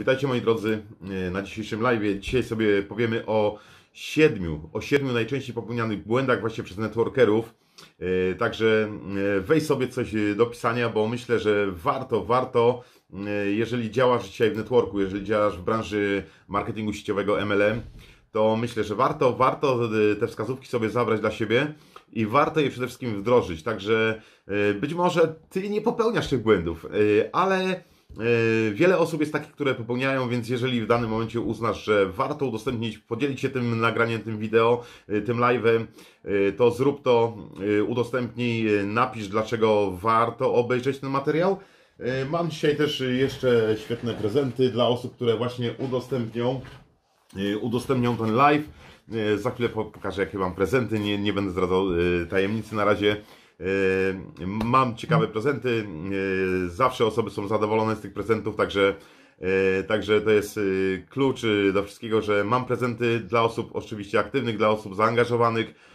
Witajcie moi drodzy e, na dzisiejszym live. Dzisiaj sobie powiemy o siedmiu, o siedmiu najczęściej popełnianych błędach właśnie przez networkerów. E, także e, weź sobie coś do pisania, bo myślę, że warto, warto, jeżeli działasz dzisiaj w networku, jeżeli działasz w branży marketingu sieciowego MLM, to myślę, że warto, warto te wskazówki sobie zabrać dla siebie i warto je przede wszystkim wdrożyć. Także być może ty nie popełniasz tych błędów, ale E, wiele osób jest takich, które popełniają, więc jeżeli w danym momencie uznasz, że warto udostępnić, podzielić się tym nagraniem, tym wideo, e, tym live'em, e, to zrób to, udostępnij, napisz dlaczego warto obejrzeć ten materiał. Mam dzisiaj też jeszcze świetne prezenty dla osób, które właśnie udostępnią, udostępnią ten live. Za chwilę pokażę jakie mam prezenty, nie, nie będę zdradzał tajemnicy na razie. Yy, mam ciekawe prezenty, yy, zawsze osoby są zadowolone z tych prezentów, także yy, Także to jest klucz do wszystkiego, że mam prezenty dla osób oczywiście aktywnych, dla osób zaangażowanych.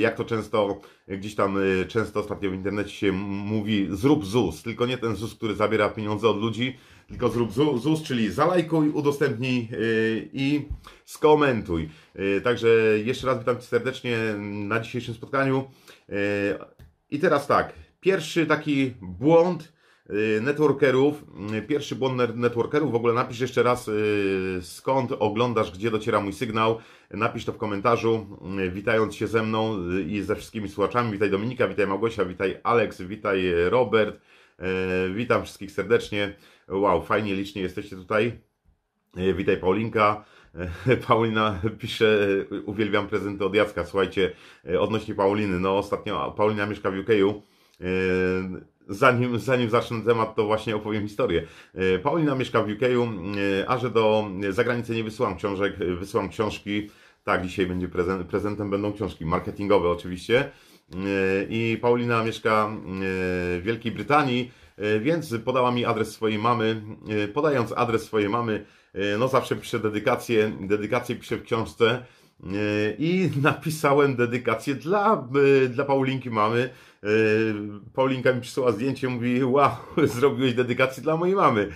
Jak to często, gdzieś tam często ostatnio w internecie się mówi, zrób ZUS, tylko nie ten ZUS, który zabiera pieniądze od ludzi, tylko zrób ZUS, czyli zalajkuj, udostępnij i skomentuj. Także jeszcze raz witam Cię serdecznie na dzisiejszym spotkaniu. I teraz tak, pierwszy taki błąd y, networkerów, y, pierwszy błąd networkerów, w ogóle napisz jeszcze raz y, skąd oglądasz, gdzie dociera mój sygnał, napisz to w komentarzu, witając się ze mną i ze wszystkimi słuchaczami, witaj Dominika, witaj Małgosia, witaj Alex, witaj Robert, witam wszystkich serdecznie, wow, fajnie, licznie jesteście tutaj, E, witaj Paulinka. E, Paulina pisze, e, uwielbiam prezenty od Jacka. Słuchajcie, odnośnie Pauliny, no ostatnio Paulina mieszka w UKU. Zanim, zanim zacznę temat, to właśnie opowiem historię. Paulina mieszka w UKU, a że do zagranicy nie wysyłam książek, wysyłam książki. Tak, dzisiaj będzie prezent, prezentem będą książki marketingowe oczywiście. I Paulina mieszka w Wielkiej Brytanii, więc podała mi adres swojej mamy. Podając adres swojej mamy, E, no zawsze piszę dedykację, dedykację piszę w książce e, i napisałem dedykację dla, e, dla Paulinki mamy. Paulinka mi przysłała zdjęcie, mówi wow, zrobiłeś dedykację dla mojej mamy.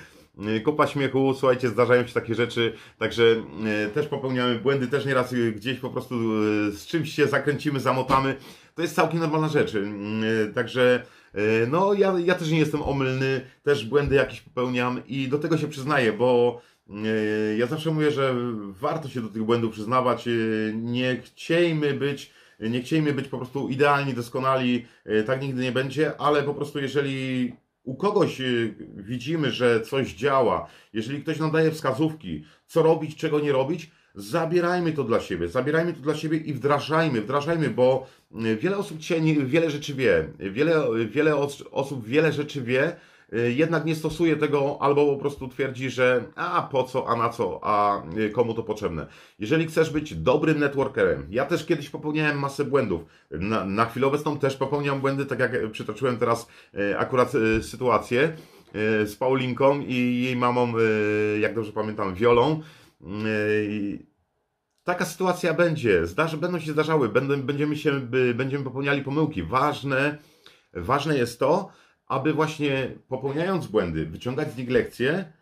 Kopa śmiechu, słuchajcie, zdarzają się takie rzeczy, także też popełniamy błędy, też nieraz gdzieś po prostu z czymś się zakręcimy, zamotamy. To jest całkiem normalna rzecz. Także no ja, ja też nie jestem omylny, też błędy jakieś popełniam i do tego się przyznaję, bo E, ja zawsze mówię, że warto się do tych błędów przyznawać. E, nie chciejmy być, nie chciejmy być po prostu idealni, doskonali. E, tak nigdy nie będzie, ale po prostu jeżeli u kogoś widzimy, że coś działa, jeżeli ktoś nam daje wskazówki, co robić, czego nie robić, zabierajmy to dla siebie, zabierajmy to dla siebie i wdrażajmy, wdrażajmy, bo wiele osób dzisiaj nie, wiele rzeczy wie, wiele, wiele osób wiele rzeczy wie, Y, jednak nie stosuje tego albo po prostu twierdzi, że a po co, a na co, a y, komu to potrzebne. Jeżeli chcesz być dobrym networkerem, ja też kiedyś popełniałem masę błędów. Na, na chwilę obecną też popełniam błędy, tak jak e, przytoczyłem teraz e, akurat e, sytuację z Paulinką i jej mamą, jak dobrze pamiętam, Wiolą. Taka sytuacja będzie, Zdarzy, będą się zdarzały, będziemy, się, będziemy popełniali pomyłki. Ważne, ważne jest to, aby właśnie popełniając błędy, wyciągać z nich lekcje,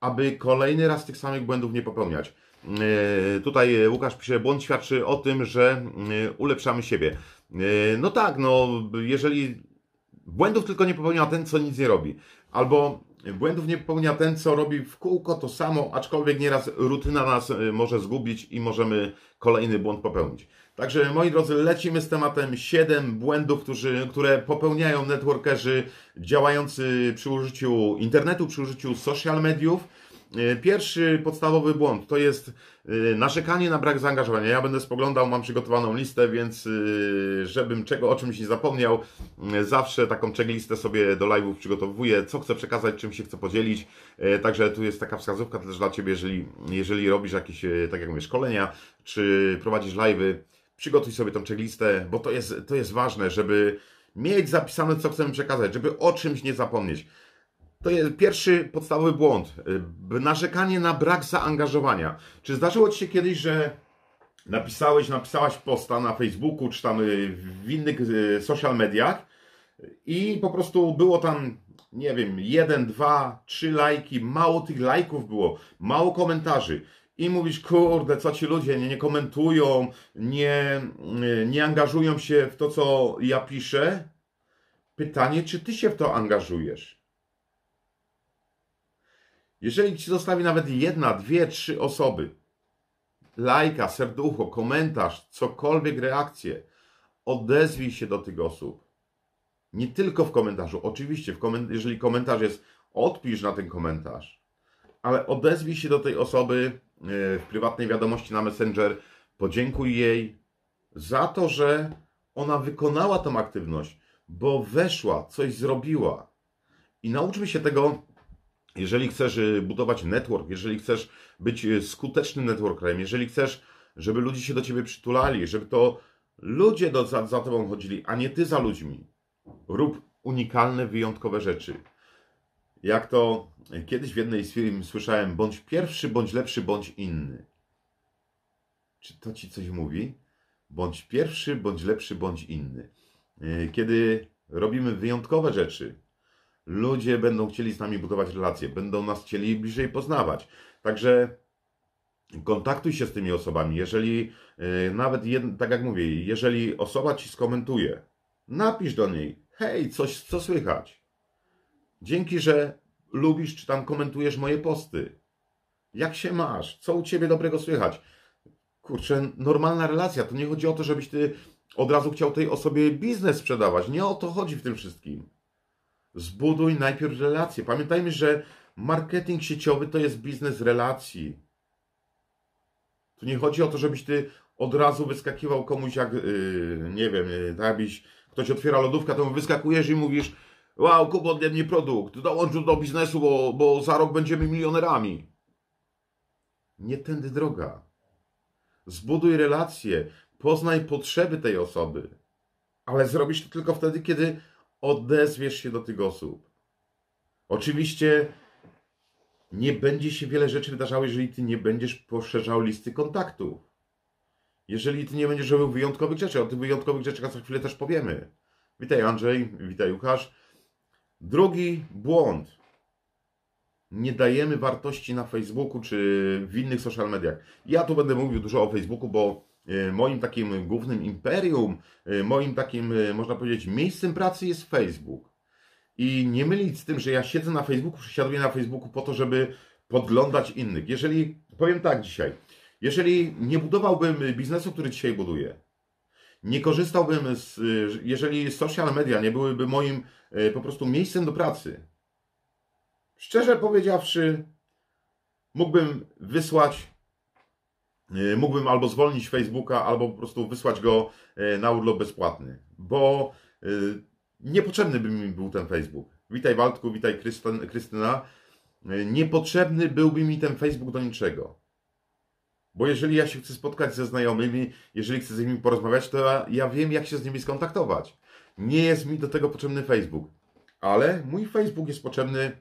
aby kolejny raz tych samych błędów nie popełniać. E, tutaj e, Łukasz pisze, błąd świadczy o tym, że e, ulepszamy siebie. No tak, no jeżeli błędów tylko nie popełnia ten, co nic nie robi, albo błędów nie popełnia ten, co robi w kółko to samo, aczkolwiek nieraz rutyna nas może zgubić i możemy kolejny błąd popełnić. Także moi drodzy, lecimy z tematem 7 błędów, którzy, które popełniają networkerzy działający przy użyciu internetu, przy użyciu social mediów. E, pierwszy podstawowy błąd to jest e, narzekanie na brak zaangażowania. Ja będę spoglądał, mam przygotowaną listę, więc e, żebym czego o czymś nie zapomniał, zawsze taką checklistę sobie do live'ów przygotowuję, co chcę przekazać, czym się chcę podzielić. Także tu jest taka wskazówka też dla Ciebie, jeżeli, jeżeli robisz jakieś, tak jak mówię, szkolenia, czy prowadzisz live'y, przygotuj sobie tą checklistę, bo to jest, to jest ważne, żeby mieć zapisane, co chcemy przekazać, żeby o czymś nie zapomnieć. To jest pierwszy podstawowy błąd. Y, narzekanie na brak zaangażowania. Czy zdarzyło Ci się kiedyś, że napisałeś, napisałaś posta na Facebooku, czy tam y, w innych y, social mediach i po prostu było tam, nie wiem, jeden, dwa, trzy lajki, mało tych lajków było, mało komentarzy i mówisz, kurde, co ci ludzie nie, nie komentują, nie, nie angażują się w to, co ja piszę. Pytanie, czy ty się w to angażujesz? Jeżeli ci zostawi nawet jedna, dwie, trzy osoby, lajka, serducho, komentarz, cokolwiek, reakcję, odezwij się do tych osób. Nie tylko w komentarzu. Oczywiście, w koment jeżeli komentarz jest, odpisz na ten komentarz, ale odezwij się do tej osoby E, w prywatnej wiadomości na Messenger. Podziękuj jej za to, że ona wykonała tą aktywność, bo weszła, coś zrobiła. I nauczmy się tego, jeżeli chcesz e, budować network, jeżeli chcesz być e, skutecznym networkerem, jeżeli chcesz, żeby ludzie się do ciebie przytulali, żeby to ludzie do, za, za tobą chodzili, a nie ty za ludźmi. Rób unikalne, wyjątkowe rzeczy jak to e, kiedyś w jednej z firm słyszałem, bądź pierwszy, bądź lepszy, bądź inny. Czy to ci coś mówi? Bądź pierwszy, bądź lepszy, bądź inny. E, kiedy robimy wyjątkowe rzeczy, ludzie będą chcieli z nami budować relacje, będą nas chcieli bliżej poznawać. Także kontaktuj się z tymi osobami. Jeżeli e, nawet, tak jak mówię, jeżeli osoba ci skomentuje, napisz do niej, hej, coś, co słychać Dzięki, że lubisz czy tam komentujesz moje posty. Jak się masz? Co u ciebie dobrego słychać? Kurczę, normalna relacja. To nie chodzi o to, żebyś ty od razu chciał tej osobie biznes sprzedawać. Nie o to chodzi w tym wszystkim. Zbuduj najpierw relacje. Pamiętajmy, że marketing sieciowy to jest biznes relacji. Tu nie chodzi o to, żebyś ty od razu wyskakiwał komuś jak, yy, nie wiem, yy, tak jakbyś ktoś otwiera lodówkę, to wyskakujesz i mówisz Wow, kup ode mnie produkt, dołącz do biznesu, bo, bo za rok będziemy milionerami. Nie tędy droga. Zbuduj relacje, poznaj potrzeby tej osoby, ale zrobisz to tylko wtedy, kiedy odezwiesz się do tych osób. Oczywiście nie będzie się wiele rzeczy wydarzało, jeżeli ty nie będziesz poszerzał listy kontaktów. Jeżeli ty nie będziesz robił wyjątkowych rzeczy, o tych wyjątkowych rzeczach za chwilę też powiemy. Witaj Andrzej, witaj Łukasz. Drugi błąd. Nie dajemy wartości na Facebooku czy w innych social mediach. Ja tu będę mówił dużo o Facebooku, bo e, moim takim głównym imperium, e, moim takim, e, można powiedzieć, miejscem pracy jest Facebook. I nie mylić z tym, że ja siedzę na Facebooku, przysiaduję na Facebooku po to, żeby podglądać innych. Jeżeli, powiem tak dzisiaj, jeżeli nie budowałbym biznesu, który dzisiaj buduję, nie korzystałbym z, y, jeżeli social media nie byłyby moim y, po prostu miejscem do pracy. Szczerze powiedziawszy, mógłbym wysłać, y, mógłbym albo zwolnić Facebooka, albo po prostu wysłać go na urlop bezpłatny, bo niepotrzebny by mi był ten Facebook. Witaj Waltku, witaj Krystyna. Niepotrzebny byłby mi ten Facebook do niczego. Bo jeżeli ja się chcę spotkać ze znajomymi, jeżeli chcę z nimi porozmawiać, to ja, ja wiem, jak się z nimi skontaktować. Nie jest mi do tego potrzebny Facebook, ale mój Facebook jest potrzebny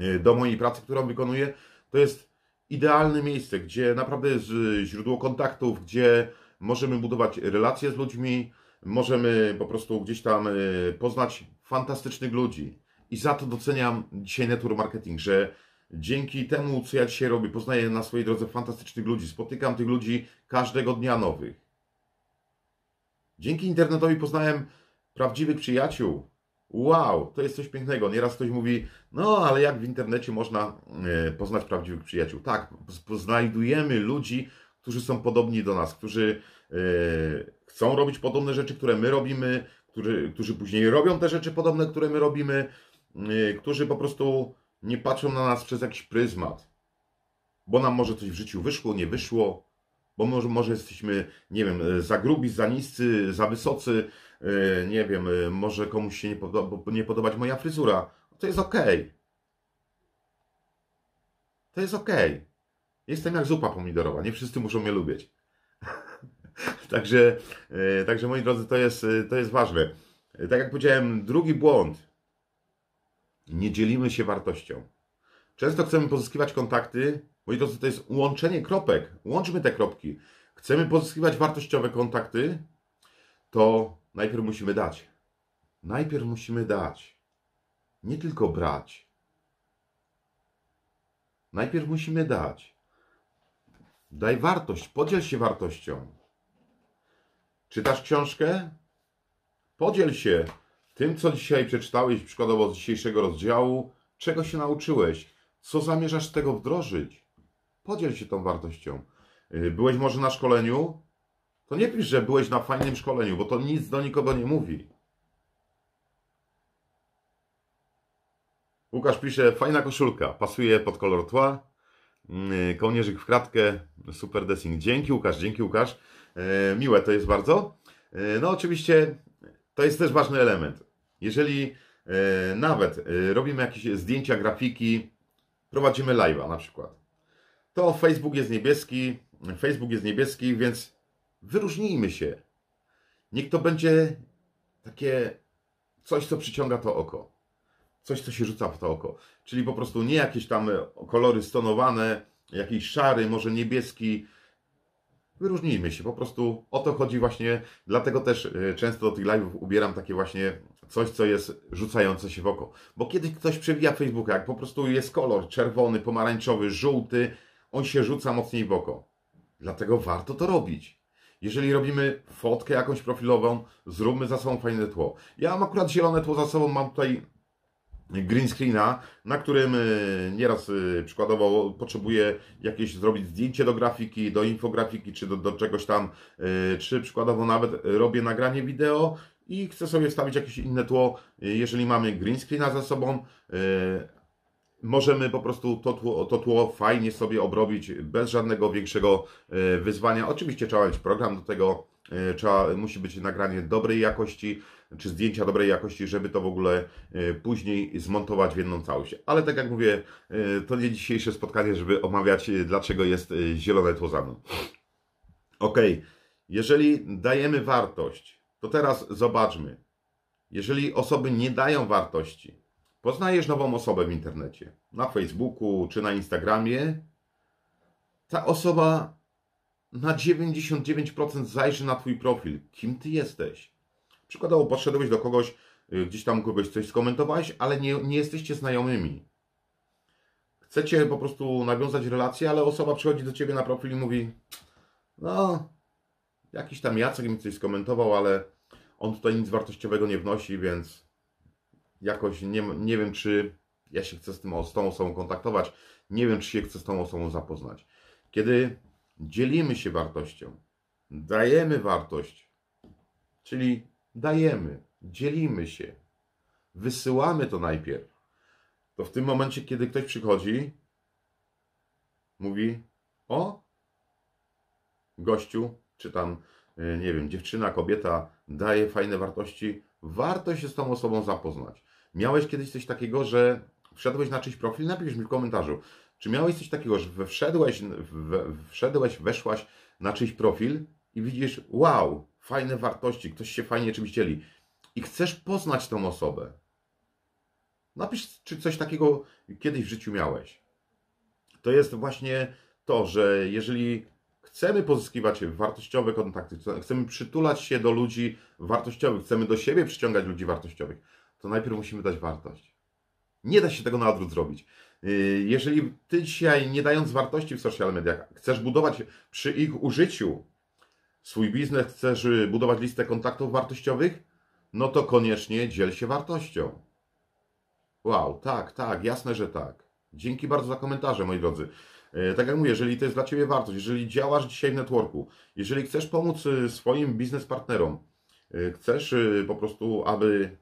e, do mojej pracy, którą wykonuję. To jest idealne miejsce, gdzie naprawdę jest źródło kontaktów, gdzie możemy budować relacje z ludźmi, możemy po prostu gdzieś tam e, poznać fantastycznych ludzi. I za to doceniam dzisiaj network marketing, że dzięki temu, co ja dzisiaj robię, poznaję na swojej drodze fantastycznych ludzi, spotykam tych ludzi każdego dnia nowych. Dzięki internetowi poznałem prawdziwych przyjaciół. Wow, to jest coś pięknego. Nieraz ktoś mówi, no ale jak w internecie można e, poznać prawdziwych przyjaciół? Tak, znajdujemy ludzi, którzy są podobni do nas, którzy e, chcą robić podobne rzeczy, które my robimy, którzy, którzy później robią te rzeczy podobne, które my robimy, e, którzy po prostu nie patrzą na nas przez jakiś pryzmat, bo nam może coś w życiu wyszło, nie wyszło, bo może, może jesteśmy, nie wiem, e, za grubi, za niscy, za wysocy, e, nie wiem, e, może komuś się nie, podoba, nie podobać moja fryzura. To jest ok. To jest ok. Jestem jak zupa pomidorowa, nie wszyscy muszą mnie lubić. także, także moi drodzy, to jest, to jest ważne. Tak jak powiedziałem, drugi błąd, nie dzielimy się wartością. Często chcemy pozyskiwać kontakty, moi drodzy, to jest łączenie kropek. Łączmy te kropki. Chcemy pozyskiwać wartościowe kontakty, to najpierw musimy dać. Najpierw musimy dać. Nie tylko brać. Najpierw musimy dać. Daj wartość, podziel się wartością. Czytasz książkę? Podziel się tym, co dzisiaj przeczytałeś, przykładowo z dzisiejszego rozdziału, czego się nauczyłeś, co zamierzasz tego wdrożyć. Podziel się tą wartością. Y, byłeś może na szkoleniu? To nie pisz, że byłeś na fajnym szkoleniu, bo to nic do nikogo nie mówi. Łukasz pisze, fajna koszulka, pasuje pod kolor tła, mm, y, kołnierzyk w kratkę, super desing. Dzięki Łukasz, dzięki Łukasz. Y, miłe to jest bardzo. No oczywiście to jest też ważny element. Jeżeli e, nawet e, robimy jakieś zdjęcia, grafiki, prowadzimy live'a na przykład, to Facebook jest niebieski, Facebook jest niebieski, więc wyróżnijmy się. Niech to będzie takie coś, co przyciąga to oko. Coś, co się rzuca w to oko. Czyli po prostu nie jakieś tam kolory stonowane, jakiś szary, może niebieski, wyróżnijmy się. Po prostu o to chodzi właśnie, dlatego też e, często do tych live'ów ubieram takie właśnie coś, co jest rzucające się w oko. Bo kiedy ktoś przewija Facebooka, jak po prostu jest kolor czerwony, pomarańczowy, żółty, on się rzuca mocniej w oko. Dlatego warto to robić. Jeżeli robimy fotkę jakąś profilową, zróbmy za sobą fajne tło. Ja mam akurat zielone tło za sobą, mam tutaj green screena, na którym e, nieraz e, przykładowo potrzebuje jakieś zrobić zdjęcie do grafiki, do infografiki czy do, do czegoś tam, e, czy przykładowo nawet robię nagranie wideo i chcę sobie wstawić jakieś inne tło, jeżeli mamy green screena za sobą, możemy po prostu to tło, to tło fajnie sobie obrobić bez żadnego większego wyzwania. Oczywiście trzeba mieć program do tego, trzeba, musi być nagranie dobrej jakości, czy zdjęcia dobrej jakości, żeby to w ogóle e, później zmontować w jedną całość. Ale tak jak mówię, e, to nie dzisiejsze spotkanie, żeby omawiać, e, dlaczego jest zielone tło za mną. Ok, jeżeli dajemy wartość, to teraz zobaczmy. Jeżeli osoby nie dają wartości, poznajesz nową osobę w internecie, na Facebooku czy na Instagramie, ta osoba na 99% zajrzy na Twój profil. Kim Ty jesteś? Przykładowo podszedłeś do kogoś, y, gdzieś tam kogoś coś skomentowałeś, ale nie, nie jesteście znajomymi. Chcecie po prostu nawiązać relację, ale osoba przychodzi do ciebie na profil i mówi: No, jakiś tam Jacek mi coś skomentował, ale on tutaj nic wartościowego nie wnosi, więc jakoś nie, nie wiem, czy ja się chcę z, tym, z tą osobą kontaktować, nie wiem, czy się chcę z tą osobą zapoznać. Kiedy dzielimy się wartością, dajemy wartość, czyli dajemy, dzielimy się, wysyłamy to najpierw. To w tym momencie, kiedy ktoś przychodzi, mówi: O, gościu, czy tam, y, nie wiem, dziewczyna, kobieta daje fajne wartości, warto się z tą osobą zapoznać. Miałeś kiedyś coś takiego, że wszedłeś na czyjś profil? Napisz mi w komentarzu. Czy miałeś coś takiego, że wszedłeś, wszedłeś weszłaś na czyjś profil i widzisz, wow, fajne wartości, ktoś się fajnie czymś dzieli i chcesz poznać tą osobę, napisz, czy coś takiego kiedyś w życiu miałeś. To jest właśnie to, że jeżeli chcemy pozyskiwać wartościowe kontakty, chcemy przytulać się do ludzi wartościowych, chcemy do siebie przyciągać ludzi wartościowych, to najpierw musimy dać wartość. Nie da się tego na odwrót zrobić. Yy, jeżeli ty dzisiaj, nie dając wartości w social mediach, chcesz budować przy ich użyciu swój biznes, chcesz y, budować listę kontaktów wartościowych, no to koniecznie dziel się wartością. Wow, tak, tak, jasne, że tak. Dzięki bardzo za komentarze, moi drodzy. E, tak jak mówię, jeżeli to jest dla Ciebie wartość, jeżeli działasz dzisiaj w networku, jeżeli chcesz pomóc y, swoim biznes partnerom, e, chcesz y, po prostu, aby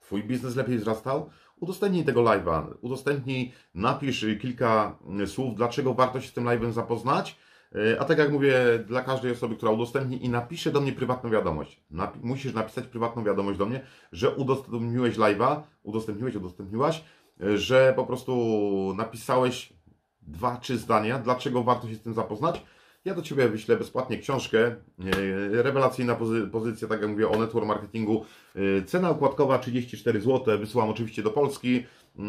Twój biznes lepiej wzrastał, udostępnij tego live'a, udostępnij, napisz kilka słów, dlaczego warto się z tym live'em zapoznać E, a tak jak mówię, dla każdej osoby, która udostępni i napisze do mnie prywatną wiadomość, napi musisz napisać prywatną wiadomość do mnie, że udostępniłeś live'a, udostępniłeś, udostępniłaś, e, że po prostu napisałeś dwa, trzy zdania, dlaczego warto się z tym zapoznać. Ja do Ciebie wyślę bezpłatnie książkę, e, rewelacyjna pozycja, tak jak mówię, o network marketingu, cena układkowa 34 zł, wysyłam oczywiście do Polski, E,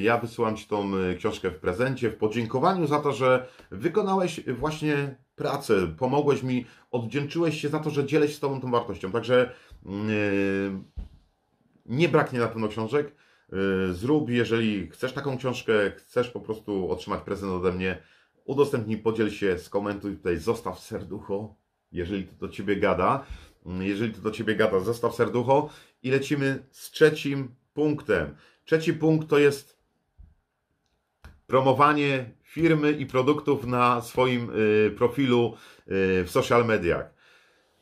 ja wysyłam Ci tą e, książkę w prezencie, w podziękowaniu za to, że wykonałeś właśnie pracę, pomogłeś mi, oddzięczyłeś się za to, że dzielę się z Tobą tą wartością. Także e, nie braknie na pewno książek. Zrób, jeżeli chcesz taką książkę, chcesz po prostu otrzymać prezent ode mnie, udostępnij, podziel się, skomentuj tutaj, zostaw serducho, jeżeli to do Ciebie gada. Jeżeli to do Ciebie gada, zostaw serducho i lecimy z trzecim punktem. Trzeci punkt to jest promowanie firmy i produktów na swoim y, profilu y, w social mediach.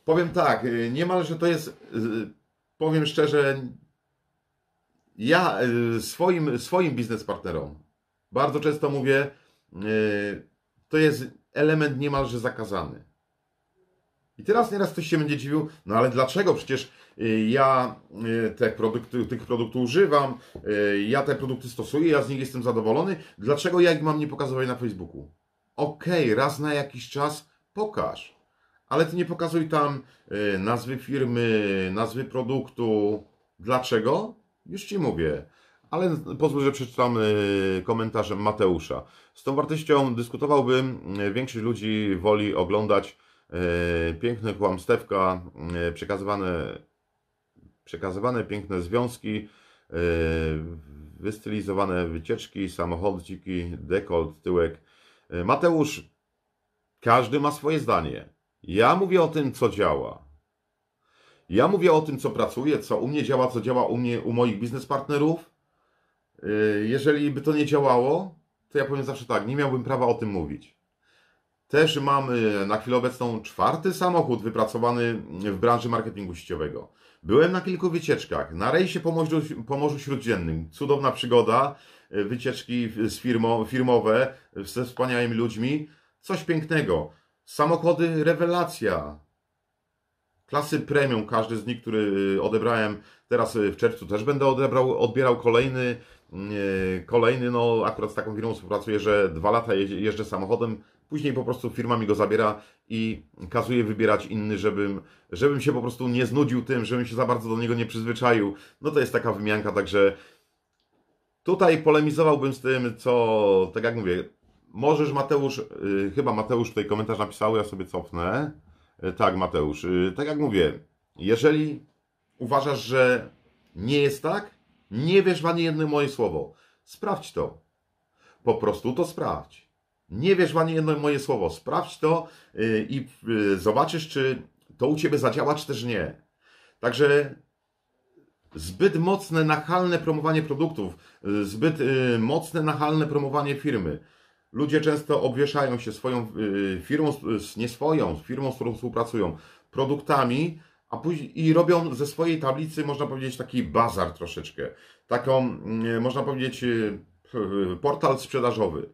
Powiem tak, y, niemalże to jest, powiem szczerze, ja swoim, swoim biznespartnerom bardzo często mówię, to jest element niemalże zakazany. I teraz nieraz ktoś się będzie dziwił, no ale dlaczego? Przecież Y, ja y, te produkty, tych produktów używam, y, ja te produkty stosuję, ja z nich jestem zadowolony. Dlaczego ja ich mam nie pokazywać na Facebooku? Okej, okay, raz na jakiś czas pokaż, ale ty nie pokazuj tam nazwy firmy, nazwy produktu. Dlaczego? Już ci mówię. Ale pozwól, że przeczytam komentarzem Mateusza. Z tą wartością dyskutowałbym. Większość ludzi woli oglądać piękne kłamstewka przekazywane przekazywane piękne związki, e, wystylizowane wycieczki, samochodziki, dekolt, tyłek. E, Mateusz, każdy ma swoje zdanie. Ja mówię o tym, co działa. Ja mówię o tym, co pracuje, co u mnie działa, co działa u mnie, u moich biznespartnerów. E, jeżeli by to nie działało, to ja powiem zawsze tak, nie miałbym prawa o tym mówić. Też mam na chwilę obecną czwarty samochód wypracowany w branży marketingu sieciowego. Byłem na kilku wycieczkach. Na rejsie po Morzu, po Morzu Śródziemnym. Cudowna przygoda. E, wycieczki z firmo, firmowe e, ze wspaniałymi ludźmi. Coś pięknego. Samochody rewelacja. Klasy premium, każdy z nich, który e, odebrałem teraz w czerwcu, też będę odebrał, odbierał kolejny. Mm, kolejny, no akurat z taką firmą współpracuję, że dwa lata jeżdżę samochodem, później po prostu firma mi go zabiera i kazuje wybierać inny, żebym, żebym się po prostu nie znudził tym, żebym się za bardzo do niego nie przyzwyczaił. No to jest taka wymianka, także tutaj polemizowałbym z tym, co, tak jak mówię, możesz Mateusz, yy, chyba Mateusz tutaj komentarz napisał, ja sobie cofnę. Yy, tak, Mateusz, yy, tak jak mówię, jeżeli uważasz, że nie jest tak, nie wierz w ani jedno moje słowo. Sprawdź to. Po prostu to sprawdź. Nie wierz w ani jedno moje słowo. Sprawdź to y, i y, zobaczysz, czy to u Ciebie zadziała, czy też nie. Także zbyt mocne, nachalne promowanie produktów, y, zbyt mocne, nachalne promowanie firmy. Ludzie często obwieszają się swoją firmą, nie swoją, firmą, z którą współpracują, produktami, a później i robią ze swojej tablicy, można powiedzieć, taki bazar troszeczkę. Taką, mm, można powiedzieć, portal sprzedażowy.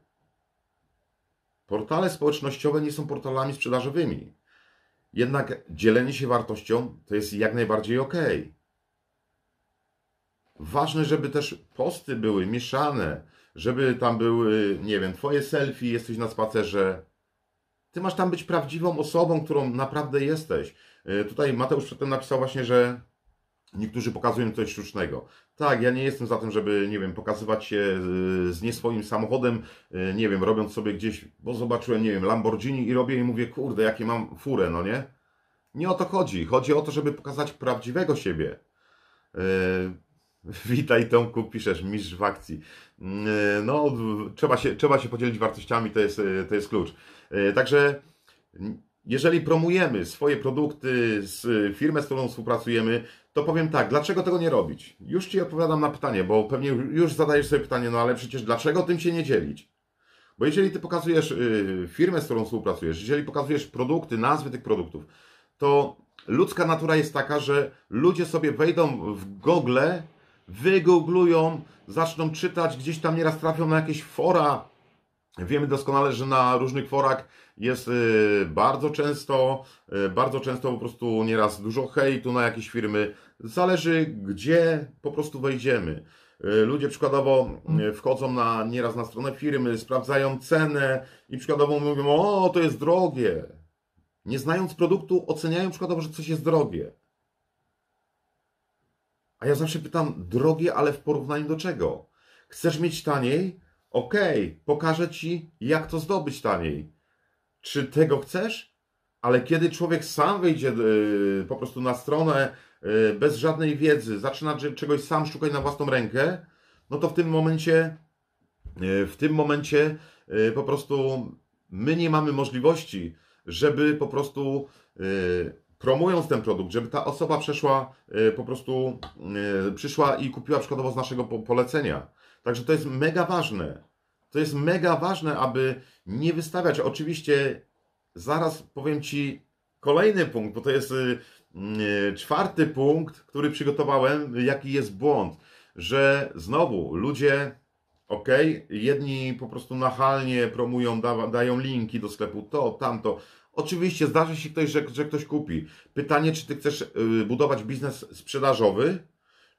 Portale społecznościowe nie są portalami sprzedażowymi. Jednak dzielenie się wartością to jest jak najbardziej ok. Ważne, żeby też posty były mieszane, żeby tam były, nie wiem, twoje selfie, jesteś na spacerze. Ty masz tam być prawdziwą osobą, którą naprawdę jesteś. E, tutaj Mateusz przedtem napisał właśnie, że niektórzy pokazują coś sztucznego. Tak, ja nie jestem za tym, żeby, nie wiem, pokazywać się e, z nie swoim samochodem, e, nie wiem, robiąc sobie gdzieś, bo zobaczyłem, nie wiem, Lamborghini i robię i mówię, kurde, jakie mam furę, no nie? Nie o to chodzi. Chodzi o to, żeby pokazać prawdziwego siebie. Yy, witaj Tomku, piszesz, mistrz w akcji. Yy, no, trzeba się, trzeba się podzielić wartościami, to jest, to jest klucz. Yy, także jeżeli promujemy swoje produkty, z firmę, z którą współpracujemy, to powiem tak, dlaczego tego nie robić? Już Ci odpowiadam na pytanie, bo pewnie już zadajesz sobie pytanie, no ale przecież dlaczego tym się nie dzielić? Bo jeżeli Ty pokazujesz y, firmę, z którą współpracujesz, jeżeli pokazujesz produkty, nazwy tych produktów, to ludzka natura jest taka, że ludzie sobie wejdą w Google, wygooglują, zaczną czytać, gdzieś tam nieraz trafią na jakieś fora. Wiemy doskonale, że na różnych forach jest y, bardzo często, y, bardzo często po prostu nieraz dużo hejtu na jakieś firmy, Zależy, gdzie po prostu wejdziemy. Y, ludzie przykładowo y, wchodzą na, nieraz na stronę firmy, sprawdzają cenę i przykładowo mówią, o to jest drogie. Nie znając produktu oceniają przykładowo, że coś jest drogie. A ja zawsze pytam, drogie, ale w porównaniu do czego? Chcesz mieć taniej? Okej, okay, pokażę Ci, jak to zdobyć taniej. Czy tego chcesz? Ale kiedy człowiek sam wejdzie y, po prostu na stronę Y, bez żadnej wiedzy, zaczyna czegoś sam szukać na własną rękę, no to w tym momencie, y, w tym momencie y, po prostu my nie mamy możliwości, żeby po prostu promując ten produkt, żeby ta osoba przeszła po prostu, przyszła i kupiła przykładowo z naszego polecenia. Także to jest mega ważne. To jest mega ważne, aby nie wystawiać. Oczywiście zaraz powiem Ci kolejny punkt, bo to jest E, czwarty punkt, który przygotowałem, jaki jest błąd, że znowu ludzie, ok, jedni po prostu nachalnie promują, da, dają linki do sklepu, to, tamto. Oczywiście zdarzy się ktoś, że, że ktoś kupi. Pytanie, czy ty chcesz y, budować biznes sprzedażowy,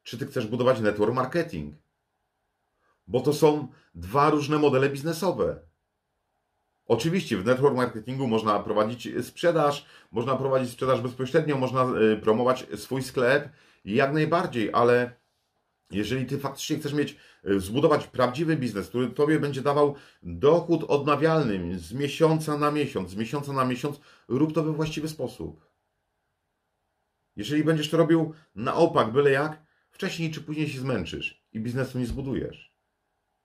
czy ty chcesz budować network marketing? Bo to są dwa różne modele biznesowe. Oczywiście w network marketingu można prowadzić sprzedaż, można prowadzić sprzedaż bezpośrednio, można y, promować swój sklep, jak najbardziej, ale jeżeli ty faktycznie chcesz mieć, y, zbudować prawdziwy biznes, który tobie będzie dawał dochód odnawialny z miesiąca na miesiąc, z miesiąca na miesiąc, rób to we właściwy sposób. Jeżeli będziesz to robił na opak, byle jak, wcześniej czy później się zmęczysz i biznesu nie zbudujesz.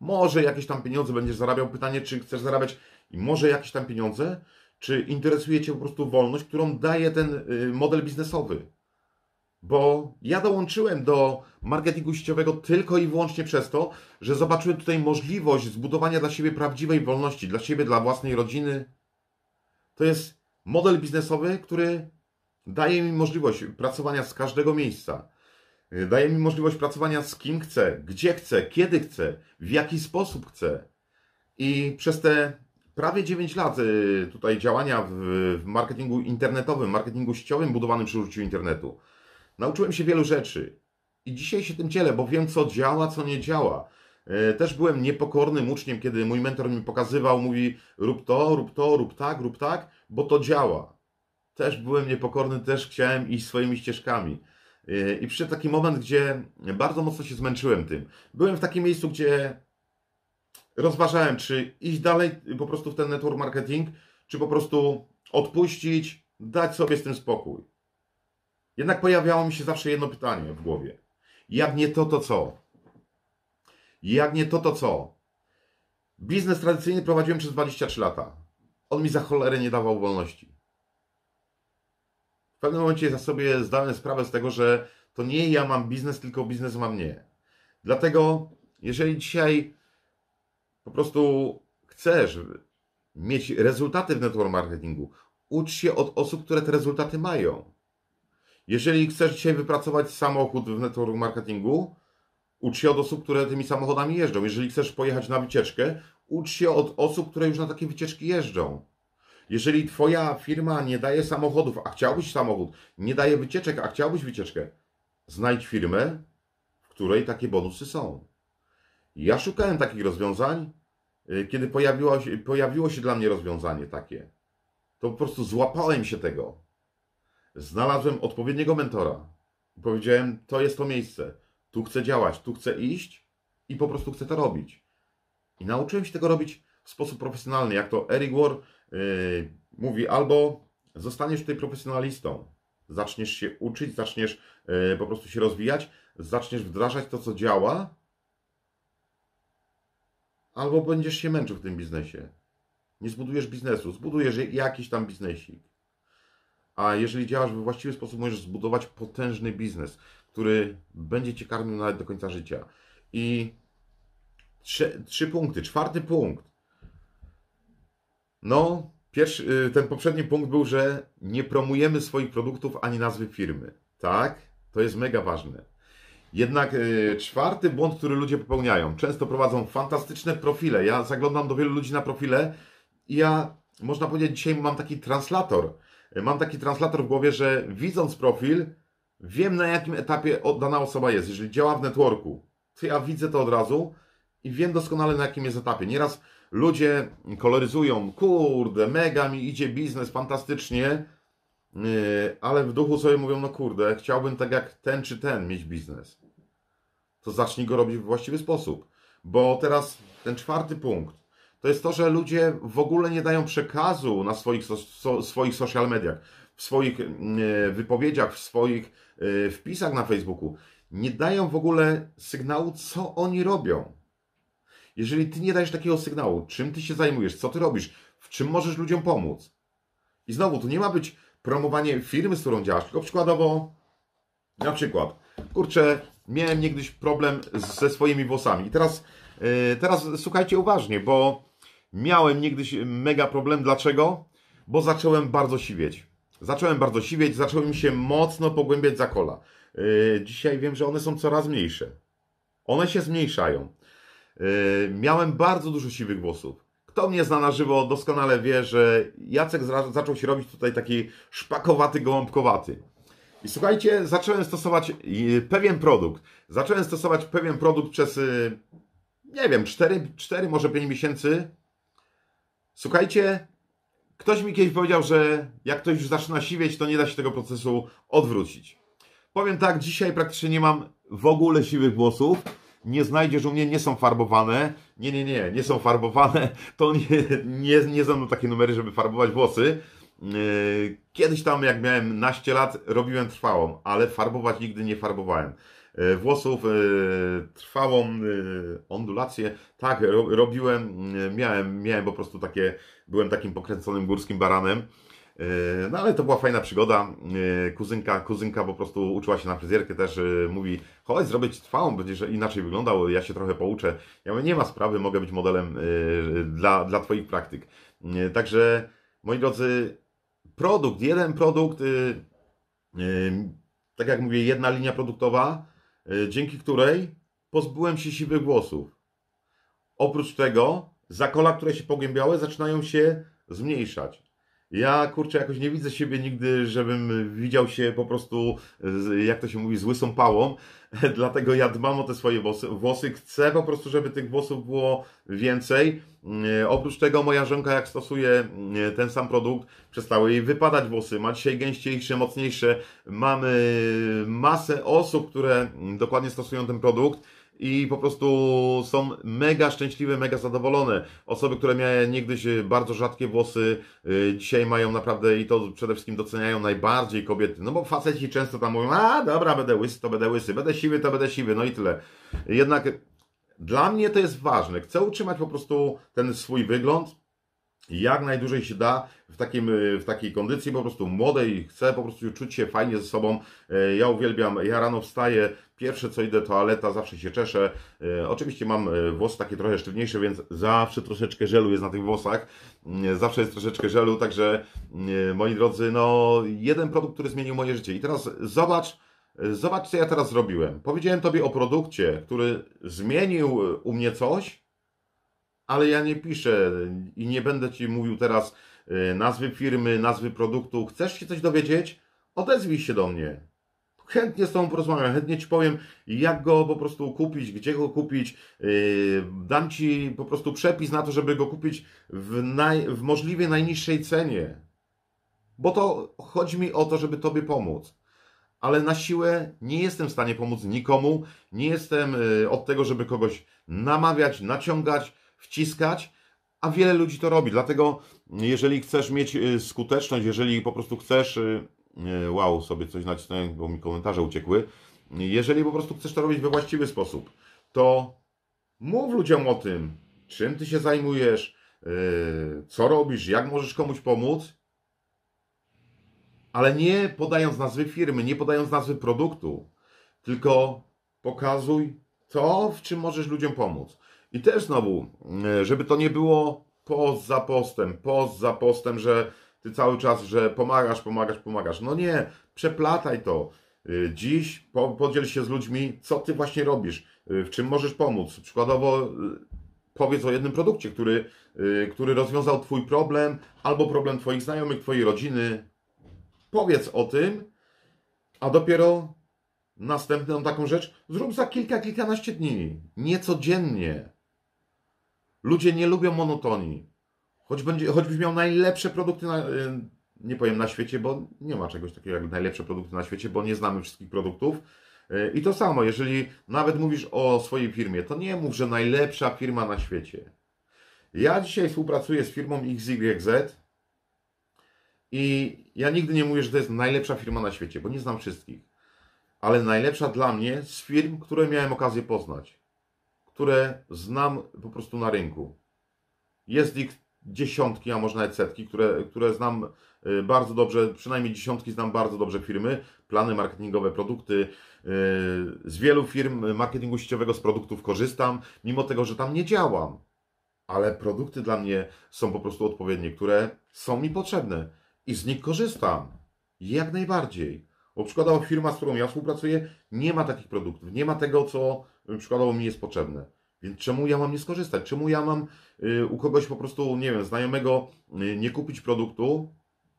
Może jakieś tam pieniądze będziesz zarabiał. Pytanie, czy chcesz zarabiać i może jakieś tam pieniądze, czy interesuje Cię po prostu wolność, którą daje ten y, model biznesowy. Bo ja dołączyłem do marketingu sieciowego tylko i wyłącznie przez to, że zobaczyłem tutaj możliwość zbudowania dla siebie prawdziwej wolności, dla siebie, dla własnej rodziny. To jest model biznesowy, który daje mi możliwość pracowania z każdego miejsca. Y, daje mi możliwość pracowania z kim chcę, gdzie chcę, kiedy chcę, w jaki sposób chcę. I przez te prawie 9 lat y, tutaj działania w marketingu internetowym, marketingu sieciowym budowanym przy użyciu internetu, nauczyłem się wielu rzeczy. I dzisiaj się tym dzielę, bo wiem, co działa, co nie działa. Y, też byłem niepokornym uczniem, kiedy mój mentor mi pokazywał, mówi rób to, rób to, rób tak, rób tak, bo to działa. Też byłem niepokorny, też chciałem iść swoimi ścieżkami. Y, I przyszedł taki moment, gdzie bardzo mocno się zmęczyłem tym. Byłem w takim miejscu, gdzie rozważałem, czy iść dalej po prostu w ten network marketing, czy po prostu odpuścić, dać sobie z tym spokój. Jednak pojawiało mi się zawsze jedno pytanie w głowie. Jak nie to, to co? Jak nie to, to co? Biznes tradycyjny prowadziłem przez 23 lata. On mi za cholerę nie dawał wolności pewnym momencie za sobie zdałem sprawę z tego, że to nie ja mam biznes, tylko biznes ma mnie. Dlatego, jeżeli dzisiaj po prostu chcesz mieć rezultaty w network marketingu, ucz się od osób, które te rezultaty mają. Jeżeli chcesz dzisiaj wypracować samochód w network marketingu, ucz się od osób, które tymi samochodami jeżdżą. Jeżeli chcesz pojechać na wycieczkę, ucz się od osób, które już na takie wycieczki jeżdżą. Jeżeli Twoja firma nie daje samochodów, a chciałbyś samochód, nie daje wycieczek, a chciałbyś wycieczkę, znajdź firmę, w której takie bonusy są. Ja szukałem takich rozwiązań, y, kiedy pojawiło się, pojawiło się dla mnie rozwiązanie takie. To po prostu złapałem się tego. Znalazłem odpowiedniego mentora. Powiedziałem, to jest to miejsce. Tu chcę działać, tu chcę iść i po prostu chcę to robić. I nauczyłem się tego robić w sposób profesjonalny, jak to Eric Ward Yy, mówi albo zostaniesz tutaj profesjonalistą, zaczniesz się uczyć, zaczniesz yy, po prostu się rozwijać, zaczniesz wdrażać to, co działa, albo będziesz się męczył w tym biznesie. Nie zbudujesz biznesu, zbudujesz jakiś tam biznesik. A jeżeli działasz we właściwy sposób, możesz zbudować potężny biznes, który będzie cię karmił nawet do końca życia. I trzy, trzy punkty. Czwarty punkt no, pierwszy, y, ten poprzedni punkt był, że nie promujemy swoich produktów ani nazwy firmy. Tak? To jest mega ważne. Jednak y, czwarty błąd, który ludzie popełniają, często prowadzą fantastyczne profile. Ja zaglądam do wielu ludzi na profile i ja, można powiedzieć, dzisiaj mam taki translator. Y, mam taki translator w głowie, że widząc profil, wiem na jakim etapie dana osoba jest. Jeżeli działa w networku, to ja widzę to od razu i wiem doskonale na jakim jest etapie. Nieraz Ludzie koloryzują, kurde, mega mi idzie biznes, fantastycznie, yy, ale w duchu sobie mówią, no kurde, chciałbym tak jak ten czy ten mieć biznes. To zacznij go robić w właściwy sposób. Bo teraz ten czwarty punkt to jest to, że ludzie w ogóle nie dają przekazu na swoich, so, swoich social mediach, w swoich yy, wypowiedziach, w swoich yy, wpisach na Facebooku. Nie dają w ogóle sygnału, co oni robią. Jeżeli ty nie dajesz takiego sygnału, czym ty się zajmujesz, co ty robisz, w czym możesz ludziom pomóc. I znowu, to nie ma być promowanie firmy, z którą działasz, tylko przykładowo, na przykład, kurczę, miałem niegdyś problem ze swoimi włosami. I teraz, yy, teraz słuchajcie uważnie, bo miałem niegdyś mega problem. Dlaczego? Bo zacząłem bardzo siwieć. Zacząłem bardzo siwieć, zacząłem się mocno pogłębiać za Yy, dzisiaj wiem, że one są coraz mniejsze. One się zmniejszają. Yy, miałem bardzo dużo siwych włosów. Kto mnie zna na żywo, doskonale wie, że Jacek zaczął się robić tutaj taki szpakowaty, gołąbkowaty. I słuchajcie, zacząłem stosować yy, pewien produkt. Zacząłem stosować pewien produkt przez, yy, nie wiem, 4, 4 może 5 miesięcy. Słuchajcie, ktoś mi kiedyś powiedział, że jak ktoś już zaczyna siwieć, to nie da się tego procesu odwrócić. Powiem tak, dzisiaj praktycznie nie mam w ogóle siwych włosów nie znajdziesz u mnie, nie są farbowane. Nie, nie, nie, nie są farbowane. To nie, nie, nie ze mną takie numery, żeby farbować włosy. Yy, kiedyś tam, jak miałem naście lat, robiłem trwałą, ale farbować nigdy nie farbowałem. Yy, włosów yy, trwałą ondulację, tak, robiłem, miałem, miałem po prostu takie, byłem takim pokręconym górskim baranem E, no ale to była fajna przygoda. E, kuzynka, kuzynka po prostu uczyła się na fryzjerkę też, e, mówi chodź zrobić trwałą, będziesz inaczej wyglądał, ja się trochę pouczę. Ja mówię, nie ma sprawy, mogę być modelem dla, dla Twoich praktyk. Także, moi drodzy, produkt, jeden produkt, tak jak mówię, jedna linia produktowa, dzięki której pozbyłem się siwych włosów. Oprócz tego zakola, które się pogłębiały, zaczynają się zmniejszać. Ja kurczę, jakoś nie widzę siebie nigdy, żebym widział się po prostu, jak to się mówi, z łysą pałą. Dlatego ja dbam o te swoje włosy. włosy. Chcę po prostu, żeby tych włosów było więcej. E, oprócz tego moja żonka, jak stosuje e, ten sam produkt, przestały jej wypadać włosy. Ma dzisiaj gęściejsze, mocniejsze. Mamy masę osób, które dokładnie stosują ten produkt i po prostu są mega szczęśliwe, mega zadowolone. Osoby, które miały niegdyś bardzo rzadkie włosy, y, dzisiaj mają naprawdę i to przede wszystkim doceniają najbardziej kobiety. No bo faceci często tam mówią, a dobra, będę łysy, to będę łysy, będę siwy, to będę siwy, no i tyle. Jednak dla mnie to jest ważne. Chcę utrzymać po prostu ten swój wygląd, jak najdłużej się da w, takim, y, w takiej kondycji po prostu młodej, chcę po prostu czuć się fajnie ze sobą. Y, ja uwielbiam, ja rano wstaję, Pierwsze co idę, toaleta, zawsze się czeszę. E, oczywiście mam e, włosy takie trochę sztywniejsze, więc zawsze troszeczkę żelu jest na tych włosach. E, zawsze jest troszeczkę żelu, także moi drodzy, no jeden produkt, który zmienił moje życie. I teraz zobacz, zobacz co ja teraz zrobiłem. Powiedziałem Tobie o produkcie, który zmienił u mnie coś, ale ja nie piszę i nie będę Ci mówił teraz nazwy firmy, nazwy produktu. Chcesz się coś dowiedzieć? Odezwij się do mnie chętnie z Tobą porozmawiam, chętnie Ci powiem, jak go po prostu kupić, gdzie go kupić. Yy, dam Ci po prostu przepis na to, żeby go kupić w, naj, w możliwie najniższej cenie. Bo to chodzi mi o to, żeby Tobie pomóc. Ale na siłę nie jestem w stanie pomóc nikomu. Nie jestem yy, od tego, żeby kogoś namawiać, naciągać, wciskać. A wiele ludzi to robi. Dlatego, jeżeli chcesz mieć yy, skuteczność, jeżeli po prostu chcesz E, wow, sobie coś nacisnąłem, bo mi komentarze uciekły. Jeżeli po prostu chcesz to robić we właściwy sposób, to mów ludziom o tym, czym ty się zajmujesz, e, co robisz, jak możesz komuś pomóc, ale nie podając nazwy firmy, nie podając nazwy produktu, tylko pokazuj to, w czym możesz ludziom pomóc. I też znowu, e, żeby to nie było poza postem, poza postem, że ty cały czas, że pomagasz, pomagasz, pomagasz. No nie, przeplataj to. Y, dziś podziel się z ludźmi, co ty właśnie robisz, y, w czym możesz pomóc. Przykładowo y, powiedz o jednym produkcie, który, który rozwiązał twój problem albo problem twoich znajomych, twojej rodziny. Powiedz o tym, a dopiero następną taką rzecz zrób za kilka, kilkanaście dni, niecodziennie. Ludzie nie lubią monotonii. Choć, będzie, choćbyś miał najlepsze produkty na, y, nie powiem na świecie, bo nie ma czegoś takiego jak najlepsze produkty na świecie, bo nie znamy wszystkich produktów. Y, I to samo, jeżeli nawet mówisz o swojej firmie, to nie mów, że najlepsza firma na świecie. Ja dzisiaj współpracuję z firmą XYZ i ja nigdy nie mówię, że to jest najlepsza firma na świecie, bo nie znam wszystkich. Ale najlepsza dla mnie z firm, które miałem okazję poznać, które znam po prostu na rynku. Jest ich dziesiątki, a może nawet setki, które, które znam y, bardzo dobrze, przynajmniej dziesiątki znam bardzo dobrze firmy, plany marketingowe, produkty. Y, z wielu firm marketingu sieciowego, z produktów korzystam, mimo tego, że tam nie działam. Ale produkty dla mnie są po prostu odpowiednie, które są mi potrzebne i z nich korzystam. Jak najbardziej. Bo przykładowo firma, z którą ja współpracuję, nie ma takich produktów, nie ma tego, co przykładowo mi jest potrzebne. Więc czemu ja mam nie skorzystać? Czemu ja mam y, u kogoś po prostu, nie wiem, znajomego y, nie kupić produktu?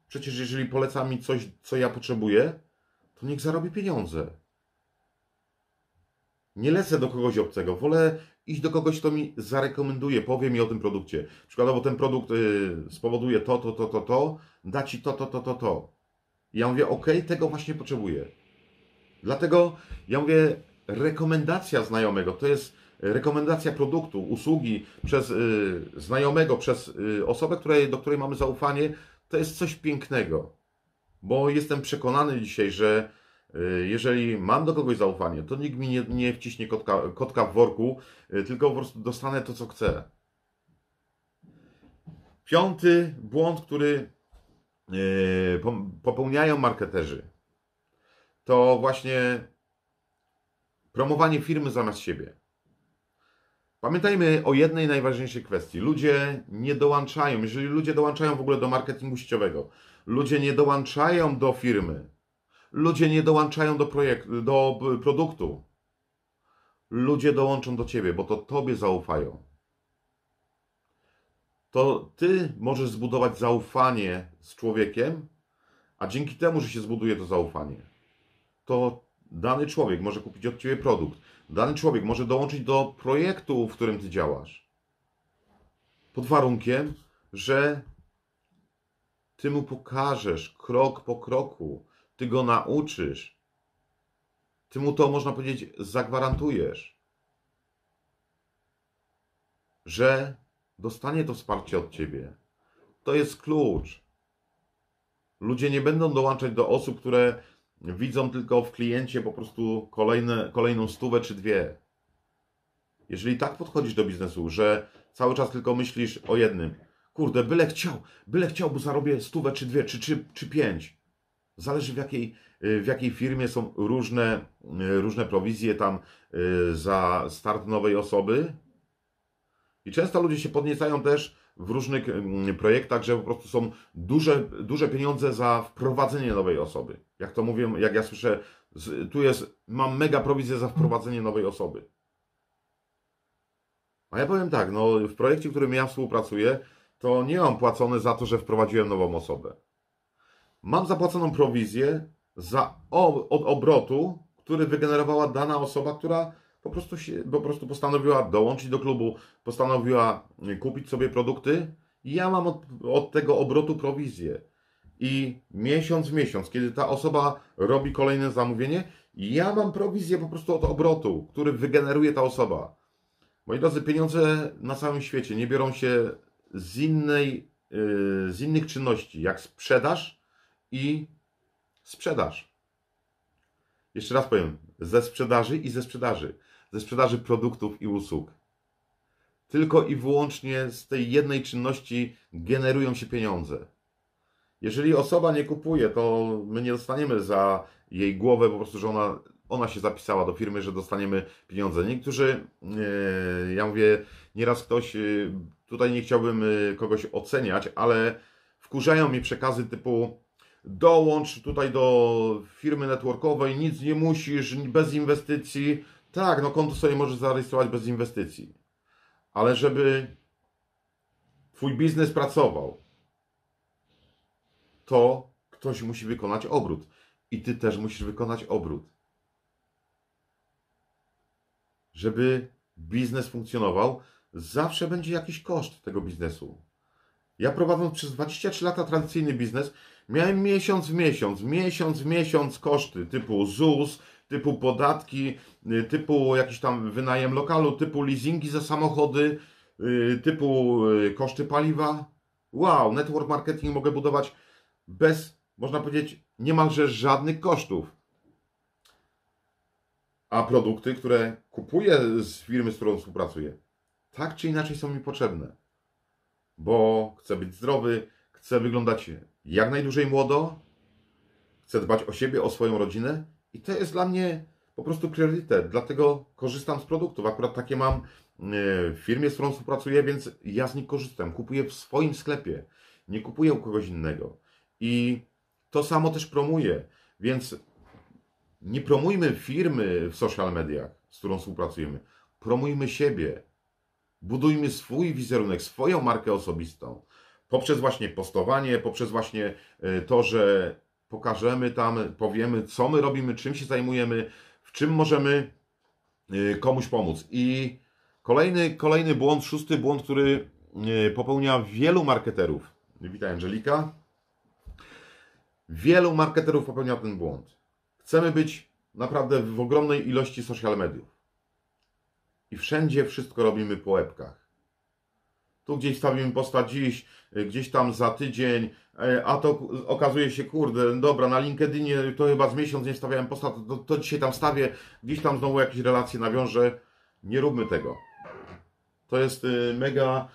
Przecież jeżeli poleca mi coś, co ja potrzebuję, to niech zarobi pieniądze. Nie lecę do kogoś obcego, wolę iść do kogoś, kto mi zarekomenduje, powie mi o tym produkcie. Przykładowo ten produkt y, spowoduje to, to, to, to, to, da ci to, to, to, to, to. I ja mówię, ok, tego właśnie potrzebuję. Dlatego ja mówię, rekomendacja znajomego to jest rekomendacja produktu, usługi przez y, znajomego, przez y, osobę, której, do której mamy zaufanie, to jest coś pięknego. Bo jestem przekonany dzisiaj, że y, jeżeli mam do kogoś zaufanie, to nikt mi nie, nie wciśnie kotka, kotka w worku, tylko po prostu dostanę to, co chcę. Piąty błąd, który popełniają marketerzy, to właśnie promowanie firmy zamiast siebie. Pamiętajmy o jednej najważniejszej kwestii. Ludzie nie dołączają, jeżeli ludzie dołączają w ogóle do marketingu sieciowego, ludzie nie dołączają do firmy, ludzie nie dołączają do, projektu, do e, produktu. Ludzie dołączą do ciebie, bo to tobie zaufają. To ty możesz zbudować zaufanie z człowiekiem, a dzięki temu, że się zbuduje to zaufanie, to dany człowiek może kupić od ciebie produkt Dany człowiek może dołączyć do projektu, w którym ty działasz. Pod warunkiem, że ty mu pokażesz krok po kroku, ty go nauczysz, ty mu to, można powiedzieć, zagwarantujesz, że dostanie to wsparcie od ciebie. To jest klucz. Ludzie nie będą dołączać do osób, które widzą tylko w kliencie po prostu kolejne, kolejną stówę czy dwie. Jeżeli tak podchodzisz do biznesu, że cały czas tylko myślisz o jednym, kurde, byle chciał, byle chciał, bo zarobię stówę czy dwie, czy, czy, czy pięć. Zależy w jakiej, w jakiej firmie są różne, różne prowizje tam y, za start nowej osoby. I często ludzie się podniecają też w różnych projektach, że po prostu są duże, duże pieniądze za wprowadzenie nowej osoby. Jak to mówię, jak ja słyszę, tu jest, mam mega prowizję za wprowadzenie nowej osoby. A ja powiem tak, no w projekcie, w którym ja współpracuję, to nie mam płacone za to, że wprowadziłem nową osobę. Mam zapłaconą prowizję za od obrotu, który wygenerowała dana osoba, która po prostu, się, po prostu postanowiła dołączyć do klubu, postanowiła kupić sobie produkty. Ja mam od, od tego obrotu prowizję. I miesiąc w miesiąc, kiedy ta osoba robi kolejne zamówienie, ja mam prowizję po prostu od obrotu, który wygeneruje ta osoba. Moi drodzy, pieniądze na całym świecie nie biorą się z, innej, y, z innych czynności, jak sprzedaż i sprzedaż. Jeszcze raz powiem, ze sprzedaży i ze sprzedaży ze sprzedaży produktów i usług. Tylko i wyłącznie z tej jednej czynności generują się pieniądze. Jeżeli osoba nie kupuje, to my nie dostaniemy za jej głowę po prostu, że ona, ona się zapisała do firmy, że dostaniemy pieniądze. Niektórzy, e, ja mówię, nieraz ktoś, e, tutaj nie chciałbym e, kogoś oceniać, ale wkurzają mi przekazy typu dołącz tutaj do firmy networkowej, nic nie musisz, bez inwestycji, tak, no konto sobie możesz zarejestrować bez inwestycji. Ale żeby twój biznes pracował, to ktoś musi wykonać obrót. I ty też musisz wykonać obrót. Żeby biznes funkcjonował, zawsze będzie jakiś koszt tego biznesu. Ja prowadząc przez 23 lata tradycyjny biznes, miałem miesiąc w miesiąc, miesiąc w miesiąc koszty typu ZUS, typu podatki, y, typu jakiś tam wynajem lokalu, typu leasingi za samochody, y, typu y, koszty paliwa. Wow, network marketing mogę budować bez, można powiedzieć, niemalże żadnych kosztów. A produkty, które kupuję z firmy, z którą współpracuję, tak czy inaczej są mi potrzebne. Bo chcę być zdrowy, chcę wyglądać jak najdłużej młodo, chcę dbać o siebie, o swoją rodzinę i to jest dla mnie po prostu priorytet, dlatego korzystam z produktów. Akurat takie mam y, w firmie, z którą współpracuję, więc ja z nich korzystam. Kupuję w swoim sklepie, nie kupuję u kogoś innego. I to samo też promuję, więc nie promujmy firmy w social mediach, z którą współpracujemy. Promujmy siebie. Budujmy swój wizerunek, swoją markę osobistą. Poprzez właśnie postowanie, poprzez właśnie y, to, że pokażemy tam, powiemy, co my robimy, czym się zajmujemy, w czym możemy y, komuś pomóc. I kolejny, kolejny błąd, szósty błąd, który y, popełnia wielu marketerów. Witaj Angelika. Wielu marketerów popełnia ten błąd. Chcemy być naprawdę w ogromnej ilości social mediów. I wszędzie wszystko robimy po łebkach. Tu gdzieś stawimy posta dziś, y, gdzieś tam za tydzień, E, a to okazuje się, kurde, dobra, na LinkedInie to chyba z miesiąc nie stawiałem posta, to, to dzisiaj tam stawię, gdzieś tam znowu jakieś relacje nawiążę. Nie róbmy tego. To jest y, mega,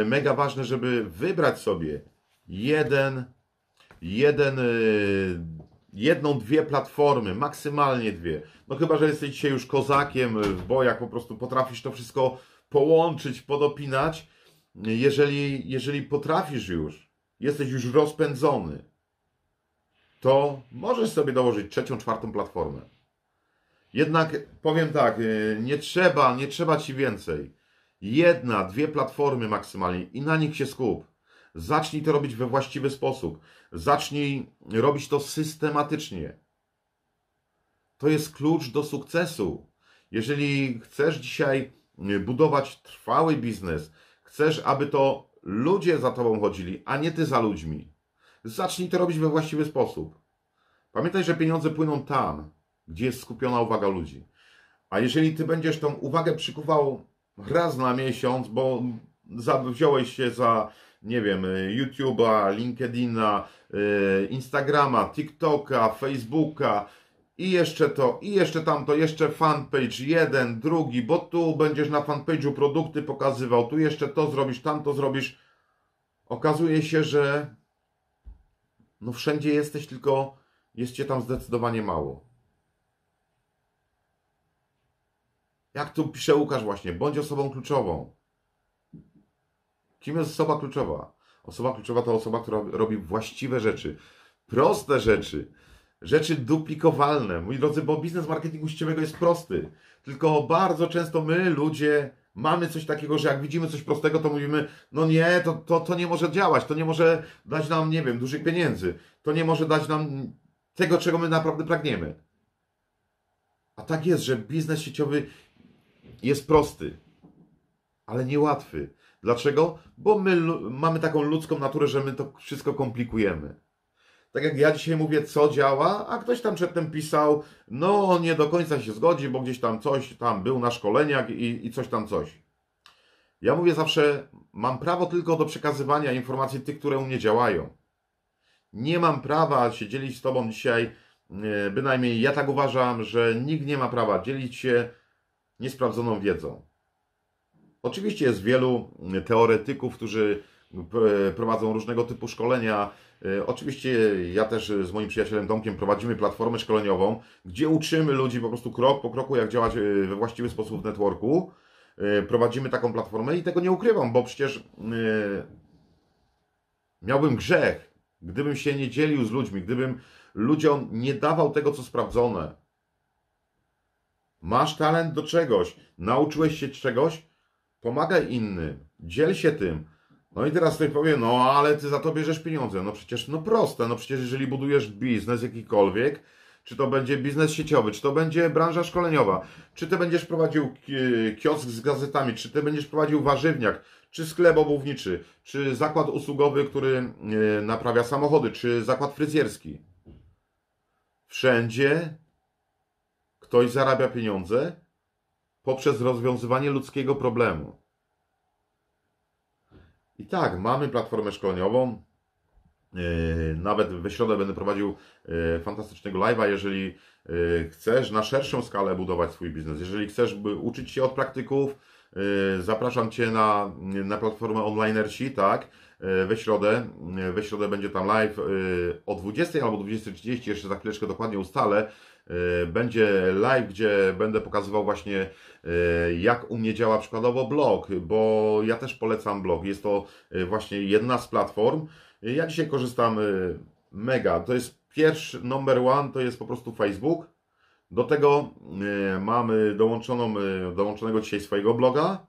y, mega ważne, żeby wybrać sobie jeden, jeden, y, jedną, dwie platformy, maksymalnie dwie. No chyba, że jesteś dzisiaj już kozakiem w bojach, po prostu potrafisz to wszystko połączyć, podopinać. Jeżeli, jeżeli potrafisz już, jesteś już rozpędzony, to możesz sobie dołożyć trzecią, czwartą platformę. Jednak powiem tak, y, nie trzeba, nie trzeba ci więcej. Jedna, dwie platformy maksymalnie i na nich się skup. Zacznij to robić we właściwy sposób. Zacznij robić to systematycznie. To jest klucz do sukcesu. Jeżeli chcesz dzisiaj budować trwały biznes, chcesz, aby to ludzie za tobą chodzili, a nie ty za ludźmi. Zacznij to robić we właściwy sposób. Pamiętaj, że pieniądze płyną tam, gdzie jest skupiona uwaga ludzi. A jeżeli ty będziesz tą uwagę przykuwał raz na miesiąc, bo wziąłeś się za, nie wiem, y, YouTube'a, LinkedIna, y, Instagrama, TikToka, Facebooka, i jeszcze to, i jeszcze tamto, jeszcze fanpage jeden, drugi, bo tu będziesz na fanpage'u produkty pokazywał, tu jeszcze to zrobisz, tamto zrobisz. Okazuje się, że no wszędzie jesteś, tylko jest Cię tam zdecydowanie mało. Jak tu pisze Łukasz właśnie, bądź osobą kluczową. Kim jest osoba kluczowa? Osoba kluczowa to osoba, która robi właściwe rzeczy, proste rzeczy rzeczy duplikowalne. Mój drodzy, bo biznes marketingu sieciowego jest prosty. Tylko bardzo często my, ludzie, mamy coś takiego, że jak widzimy coś prostego, to mówimy, no nie, to, to, to nie może działać, to nie może dać nam, nie wiem, dużych pieniędzy, to nie może dać nam tego, czego my naprawdę pragniemy. A tak jest, że biznes sieciowy jest prosty, ale niełatwy. Dlaczego? Bo my mamy taką ludzką naturę, że my to wszystko komplikujemy tak jak ja dzisiaj mówię, co działa, a ktoś tam przedtem pisał, no on nie do końca się zgodzi, bo gdzieś tam coś, tam był na szkoleniach i, i coś tam coś. Ja mówię zawsze, mam prawo tylko do przekazywania informacji tych, które u mnie działają. Nie mam prawa się dzielić z Tobą dzisiaj, e, bynajmniej ja tak uważam, że nikt nie ma prawa dzielić się niesprawdzoną wiedzą. Oczywiście jest wielu e, teoretyków, którzy E, prowadzą różnego typu szkolenia. E, oczywiście ja też z moim przyjacielem Domkiem prowadzimy platformę szkoleniową, gdzie uczymy ludzi po prostu krok po kroku, jak działać e, we właściwy sposób w networku. Prowadzimy taką platformę i tego nie ukrywam, bo przecież miałbym grzech, gdybym się nie dzielił z ludźmi, gdybym ludziom nie dawał tego, co sprawdzone. Masz talent do czegoś, nauczyłeś się czegoś, pomagaj innym, dziel się tym. No i teraz ktoś powie, no ale ty za to bierzesz pieniądze. No przecież, no proste, no przecież jeżeli budujesz biznes jakikolwiek, czy to będzie biznes sieciowy, czy to będzie branża szkoleniowa, czy ty będziesz prowadził kiosk z gazetami, czy ty będziesz prowadził warzywniak, czy sklep obuwniczy, czy zakład usługowy, który e, naprawia samochody, czy zakład fryzjerski. Wszędzie ktoś zarabia pieniądze poprzez rozwiązywanie ludzkiego problemu. I tak, mamy platformę szkoleniową. E, nawet we środę będę prowadził e, fantastycznego live'a, jeżeli e, chcesz na szerszą skalę budować swój biznes, jeżeli chcesz uczyć się od praktyków, zapraszam Cię na, na platformę Onlinersi, tak? We środę, we środę będzie tam live o 20 albo 20.30, jeszcze za chwileczkę dokładnie ustalę. E, będzie live, gdzie będę pokazywał właśnie e, jak u mnie działa przykładowo blog, bo ja też polecam blog. Jest to e, właśnie jedna z platform. Ja dzisiaj korzystam mega. To jest pierwszy, number one, to jest po prostu Facebook. Do tego mamy dołączoną, dołączonego dzisiaj swojego bloga.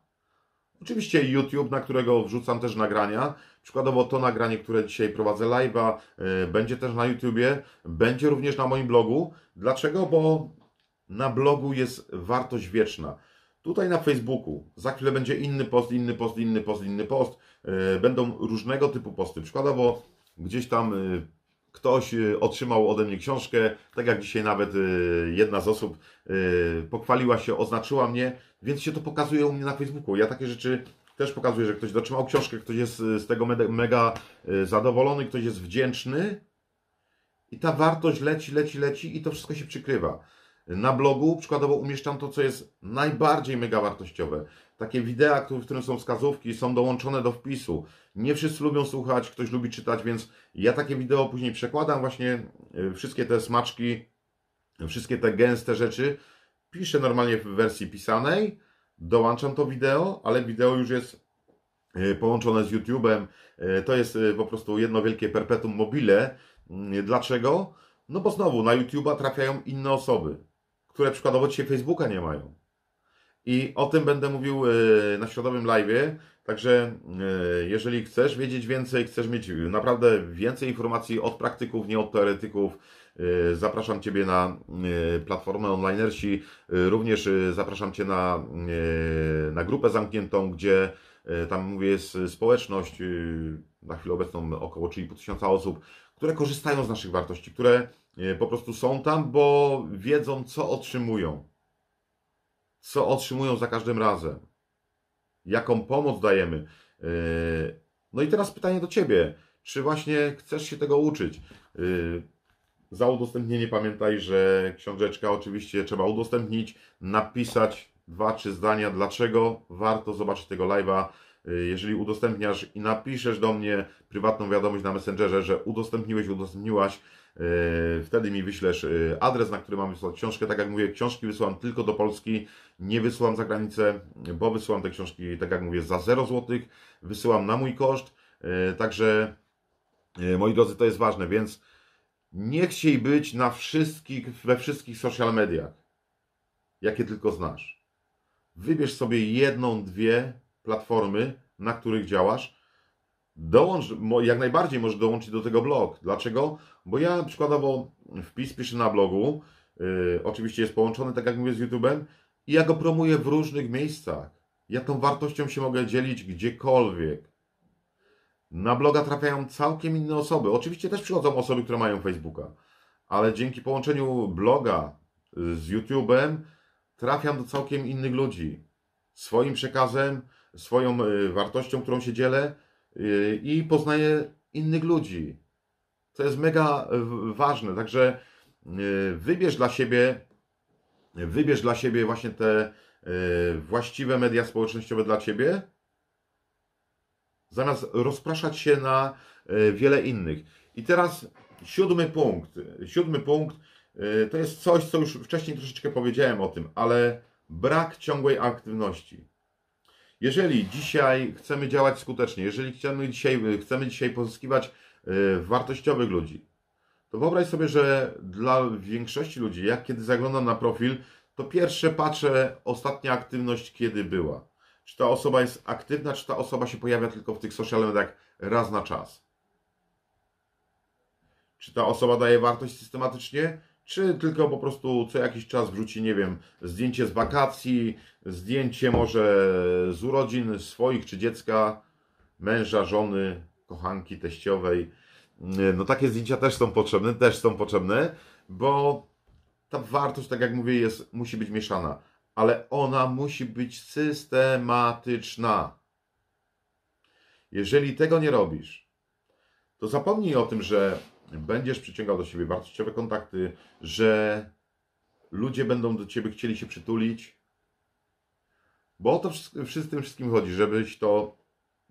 Oczywiście YouTube, na którego wrzucam też nagrania. Przykładowo to nagranie, które dzisiaj prowadzę live'a, e, będzie też na YouTubie, będzie również na moim blogu. Dlaczego? Bo na blogu jest wartość wieczna. Tutaj na Facebooku za chwilę będzie inny post, inny post, inny post, inny post. E, będą różnego typu posty. Przykładowo gdzieś tam e, ktoś otrzymał ode mnie książkę, tak jak dzisiaj nawet jedna z osób pochwaliła się, oznaczyła mnie, więc się to pokazuje u mnie na Facebooku. Ja takie rzeczy też pokazuje, że ktoś dotrzymał książkę, ktoś jest y, z tego mega y, zadowolony, ktoś jest wdzięczny i ta wartość leci, leci, leci i to wszystko się przykrywa. Na blogu przykładowo umieszczam to, co jest najbardziej mega wartościowe. Takie wideo, w którym są wskazówki, są dołączone do wpisu. Nie wszyscy lubią słuchać, ktoś lubi czytać, więc ja takie wideo później przekładam właśnie y, wszystkie te smaczki, wszystkie te gęste rzeczy. Piszę normalnie w wersji pisanej, dołączam to wideo, ale wideo już jest e, połączone z YouTube'em. E, to jest e, po prostu jedno wielkie perpetuum mobile. Mm, dlaczego? No bo znowu na YouTube'a trafiają inne osoby, które przykładowo dzisiaj Facebooka nie mają. I o tym będę mówił na Światowym live'ie. Także jeżeli chcesz wiedzieć więcej, chcesz mieć naprawdę więcej informacji od praktyków, nie od teoretyków, E, zapraszam Ciebie na e, platformę onlinersi. E, również zapraszam Cię na, na grupę zamkniętą, gdzie tam mówię, jest społeczność, na chwilę obecną około 3,5 tysiąca osób, które korzystają z naszych wartości, które po prostu są tam, bo wiedzą, co otrzymują. Co otrzymują za każdym razem. Jaką pomoc dajemy. No i teraz pytanie do Ciebie. Czy właśnie chcesz się tego uczyć? Za udostępnienie pamiętaj, że książeczka oczywiście trzeba udostępnić, napisać dwa, trzy zdania, dlaczego warto zobaczyć tego live'a. Y, jeżeli udostępniasz i napiszesz do mnie prywatną wiadomość na Messengerze, że udostępniłeś, udostępniłaś, y, wtedy mi wyślesz y, adres, na który mam wysłać książkę. Tak jak mówię, książki wysyłam tylko do Polski, nie wysyłam za granicę, bo wysyłam te książki, tak jak mówię, za 0 zł, wysyłam na mój koszt. Także, moi drodzy, to jest ważne, więc nie chciej być na wszystkich, we wszystkich social mediach, jakie tylko znasz. Wybierz sobie jedną, dwie platformy, na których działasz. Dołącz, jak najbardziej możesz dołączyć do tego blog. Dlaczego? Bo ja przykładowo wpis piszę na blogu, yy, oczywiście jest połączony, tak jak mówię, z YouTube'em i ja go promuję w różnych miejscach. Ja tą wartością się mogę dzielić gdziekolwiek. Na bloga trafiają całkiem inne osoby. Oczywiście też przychodzą osoby, które mają Facebooka, ale dzięki połączeniu bloga z YouTube'em trafiam do całkiem innych ludzi. Swoim przekazem, swoją y, wartością, którą się dzielę y, i poznaję innych ludzi. To jest mega y, ważne. Także wybierz dla siebie, wybierz dla siebie właśnie te właściwe media społecznościowe dla ciebie zamiast rozpraszać się na e, wiele innych. I teraz siódmy punkt. Siódmy punkt e, to jest coś, co już wcześniej troszeczkę powiedziałem o tym, ale brak ciągłej aktywności. Jeżeli dzisiaj chcemy działać skutecznie, jeżeli chcemy dzisiaj, chcemy dzisiaj pozyskiwać e, wartościowych ludzi, to wyobraź sobie, że dla większości ludzi, jak kiedy zaglądam na profil, to pierwsze patrzę ostatnia aktywność, kiedy była. Czy ta osoba jest aktywna, czy ta osoba się pojawia tylko w tych social mediach raz na czas? Czy ta osoba daje wartość systematycznie, czy tylko po prostu co jakiś czas wrzuci, nie wiem, zdjęcie z wakacji, zdjęcie może z urodzin swoich czy dziecka, męża, żony, kochanki, teściowej. No takie zdjęcia też są potrzebne, też są potrzebne, bo ta wartość, tak jak mówię, jest, musi być mieszana ale ona musi być systematyczna. Jeżeli tego nie robisz, to zapomnij o tym, że będziesz przyciągał do siebie wartościowe kontakty, że ludzie będą do ciebie chcieli się przytulić. Bo o to wszystkim tym wszystkim chodzi, żebyś to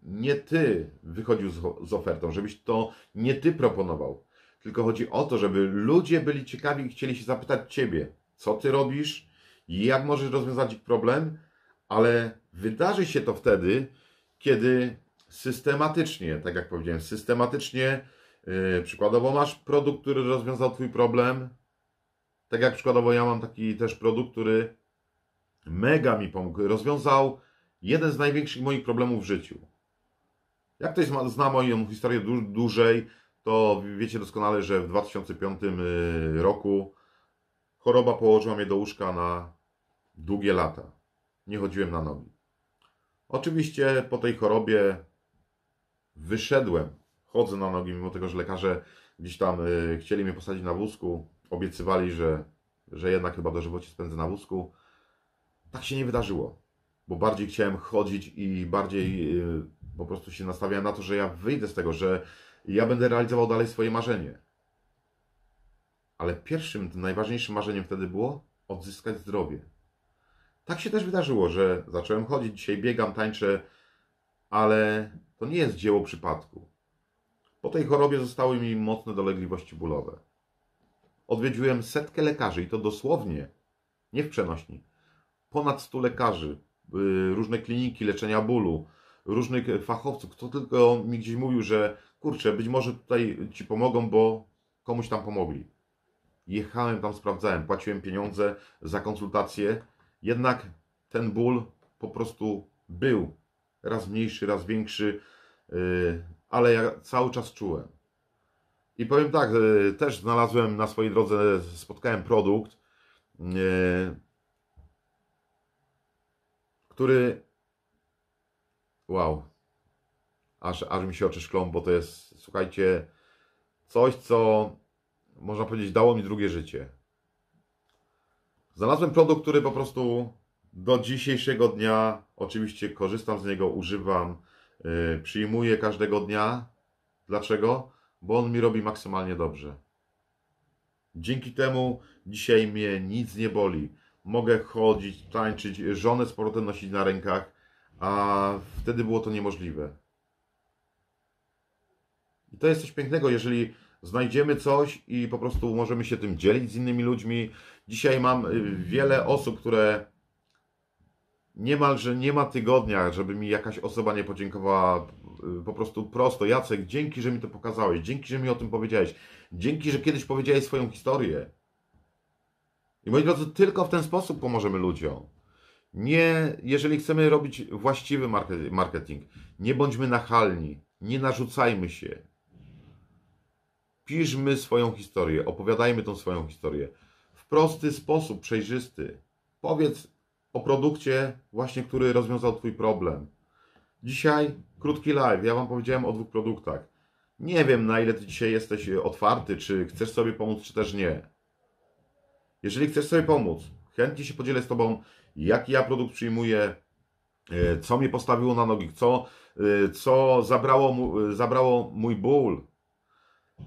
nie ty wychodził z ofertą, żebyś to nie ty proponował. Tylko chodzi o to, żeby ludzie byli ciekawi i chcieli się zapytać ciebie, co ty robisz, jak możesz rozwiązać ich problem, ale wydarzy się to wtedy, kiedy systematycznie, tak jak powiedziałem, systematycznie, yy, przykładowo masz produkt, który rozwiązał Twój problem, tak jak przykładowo ja mam taki też produkt, który mega mi pomógł, rozwiązał jeden z największych moich problemów w życiu. Jak ktoś zna moją historię dłużej, to wiecie doskonale, że w 2005 y, roku choroba położyła mnie do łóżka na długie lata. Nie chodziłem na nogi. Oczywiście po tej chorobie wyszedłem. Chodzę na nogi, mimo tego, że lekarze gdzieś tam y, chcieli mnie posadzić na wózku. Obiecywali, że, że jednak chyba dożywocie spędzę na wózku. Tak się nie wydarzyło, bo bardziej chciałem chodzić i bardziej y, po prostu się nastawiałem na to, że ja wyjdę z tego, że ja będę realizował dalej swoje marzenie. Ale pierwszym, najważniejszym marzeniem wtedy było odzyskać zdrowie. Tak się też wydarzyło, że zacząłem chodzić, dzisiaj biegam, tańczę, ale to nie jest dzieło przypadku. Po tej chorobie zostały mi mocne dolegliwości bólowe. Odwiedziłem setkę lekarzy i to dosłownie, nie w przenośni. Ponad 100 lekarzy, y, różne kliniki leczenia bólu, różnych fachowców. Kto tylko mi gdzieś mówił, że kurczę, być może tutaj ci pomogą, bo komuś tam pomogli. Jechałem tam, sprawdzałem, płaciłem pieniądze za konsultacje jednak ten ból po prostu był raz mniejszy, raz większy, y, ale ja cały czas czułem. I powiem tak, y, też znalazłem na swojej drodze, spotkałem produkt, y, który. Wow. Aż, aż mi się oczy szklą, bo to jest, słuchajcie, coś, co można powiedzieć, dało mi drugie życie. Znalazłem produkt, który po prostu do dzisiejszego dnia oczywiście korzystam z niego, używam, yy, przyjmuję każdego dnia. Dlaczego? Bo on mi robi maksymalnie dobrze. Dzięki temu dzisiaj mnie nic nie boli. Mogę chodzić, tańczyć, żonę z powrotem nosić na rękach, a wtedy było to niemożliwe. I to jest coś pięknego, jeżeli znajdziemy coś i po prostu możemy się tym dzielić z innymi ludźmi. Dzisiaj mam y, wiele osób, które niemalże nie ma tygodnia, żeby mi jakaś osoba nie podziękowała y, po prostu prosto. Jacek, dzięki, że mi to pokazałeś, dzięki, że mi o tym powiedziałeś, dzięki, że kiedyś powiedziałeś swoją historię. I moi drodzy, tylko w ten sposób pomożemy ludziom. Nie, jeżeli chcemy robić właściwy marketing, nie bądźmy nachalni, nie narzucajmy się, Piszmy swoją historię, opowiadajmy tą swoją historię w prosty sposób, przejrzysty. Powiedz o produkcie, właśnie który rozwiązał Twój problem. Dzisiaj krótki live. Ja Wam powiedziałem o dwóch produktach. Nie wiem, na ile Ty dzisiaj jesteś otwarty, czy chcesz sobie pomóc, czy też nie. Jeżeli chcesz sobie pomóc, chętnie się podzielę z Tobą, jaki ja produkt przyjmuję, e, co mnie postawiło na nogi, co, e, co zabrało, e, zabrało mój ból,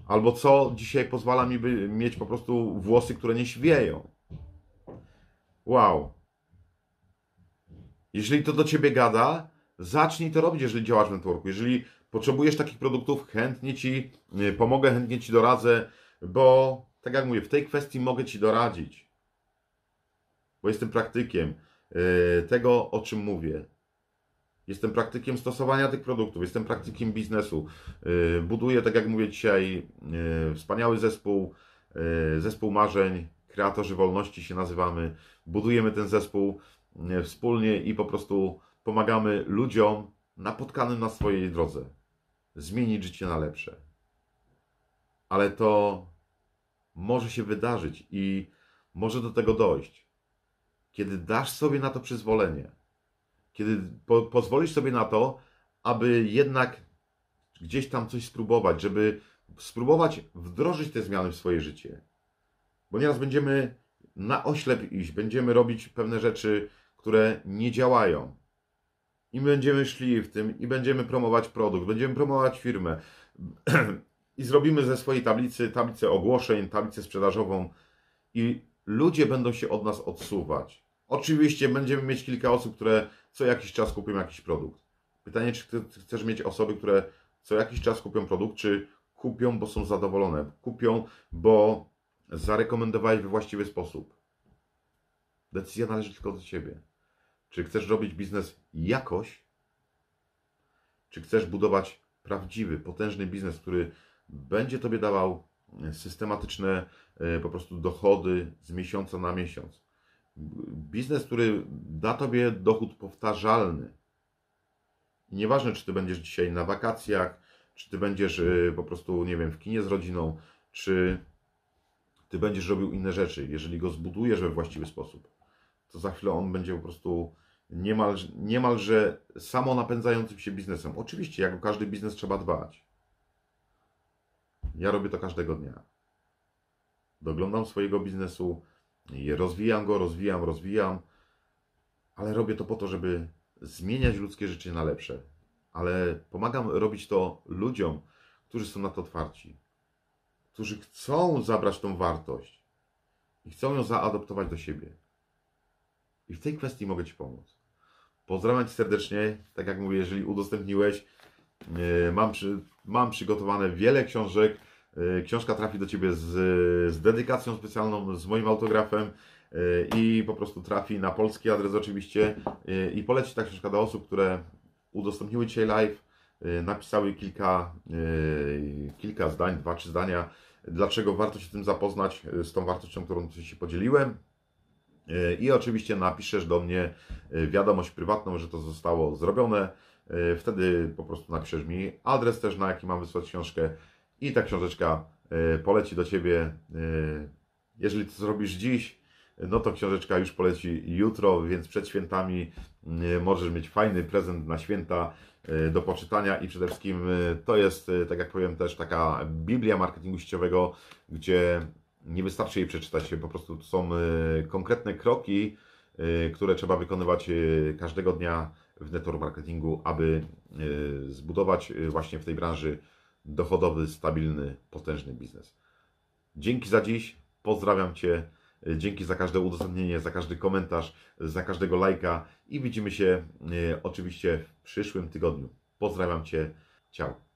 Albo co dzisiaj pozwala mi by, mieć po prostu włosy, które nie świeją. Wow. Jeżeli to do ciebie gada, zacznij to robić, jeżeli działasz w networku. Jeżeli potrzebujesz takich produktów, chętnie ci y, pomogę, chętnie ci doradzę, bo tak jak mówię, w tej kwestii mogę ci doradzić. Bo jestem praktykiem y, tego, o czym mówię. Jestem praktykiem stosowania tych produktów, jestem praktykiem biznesu. Y, buduję, tak jak mówię dzisiaj, y, wspaniały zespół, y, zespół marzeń, kreatorzy wolności się nazywamy. Budujemy ten zespół wspólnie i po prostu pomagamy ludziom napotkanym na swojej drodze zmienić życie na lepsze. Ale to może się wydarzyć i może do tego dojść, kiedy dasz sobie na to przyzwolenie kiedy po, pozwolisz sobie na to, aby jednak gdzieś tam coś spróbować, żeby spróbować wdrożyć te zmiany w swoje życie. Bo nieraz będziemy na oślep iść, będziemy robić pewne rzeczy, które nie działają. I będziemy szli w tym, i będziemy promować produkt, będziemy promować firmę. I zrobimy ze swojej tablicy tablicę ogłoszeń, tablicę sprzedażową, i ludzie będą się od nas odsuwać. Oczywiście będziemy mieć kilka osób, które co jakiś czas kupią jakiś produkt. Pytanie, czy chcesz mieć osoby, które co jakiś czas kupią produkt, czy kupią, bo są zadowolone, kupią, bo zarekomendowałeś we właściwy sposób. Decyzja należy tylko do Ciebie. Czy chcesz robić biznes jakoś, czy chcesz budować prawdziwy, potężny biznes, który będzie Tobie dawał e, systematyczne e, po prostu dochody z miesiąca na miesiąc biznes, który da Tobie dochód powtarzalny. I nieważne, czy Ty będziesz dzisiaj na wakacjach, czy Ty będziesz y, po prostu, nie wiem, w kinie z rodziną, czy Ty będziesz robił inne rzeczy. Jeżeli go zbudujesz we właściwy sposób, to za chwilę on będzie po prostu niemal, niemalże samonapędzającym się biznesem. Oczywiście, jak o każdy biznes trzeba dbać. Ja robię to każdego dnia. Doglądam swojego biznesu, i rozwijam go, rozwijam, rozwijam, ale robię to po to, żeby zmieniać ludzkie życie na lepsze. Ale pomagam robić to ludziom, którzy są na to otwarci, którzy chcą zabrać tą wartość i chcą ją zaadoptować do siebie. I w tej kwestii mogę Ci pomóc. Pozdrawiam ci serdecznie. Tak jak mówię, jeżeli udostępniłeś, e, mam, przy, mam przygotowane wiele książek E, książka trafi do Ciebie z, z dedykacją specjalną, z moim autografem e, i po prostu trafi na polski adres oczywiście e, i poleci ta książka do osób, które udostępniły dzisiaj live, napisały kilka, kilka zdań, dwa, trzy zdania, dlaczego warto się tym zapoznać, z tą wartością, którą się podzieliłem. I oczywiście napiszesz do mnie wiadomość prywatną, że to zostało zrobione. Wtedy po prostu napiszesz mi adres też, na jaki mam wysłać książkę i ta książeczka e, poleci do Ciebie. E, jeżeli to zrobisz dziś, e, no to książeczka już poleci jutro, więc przed świętami możesz mieć fajny prezent na święta do poczytania i przede wszystkim to jest, tak jak powiem, też taka Biblia marketingu sieciowego, gdzie nie wystarczy jej przeczytać, po prostu to są konkretne kroki, które trzeba wykonywać każdego dnia w network marketingu, aby zbudować właśnie w tej branży dochodowy, stabilny, potężny biznes. Dzięki za dziś, pozdrawiam Cię. Dzięki za każde udostępnienie, za każdy komentarz, za każdego lajka i widzimy się e, oczywiście w przyszłym tygodniu. Pozdrawiam Cię. Ciao.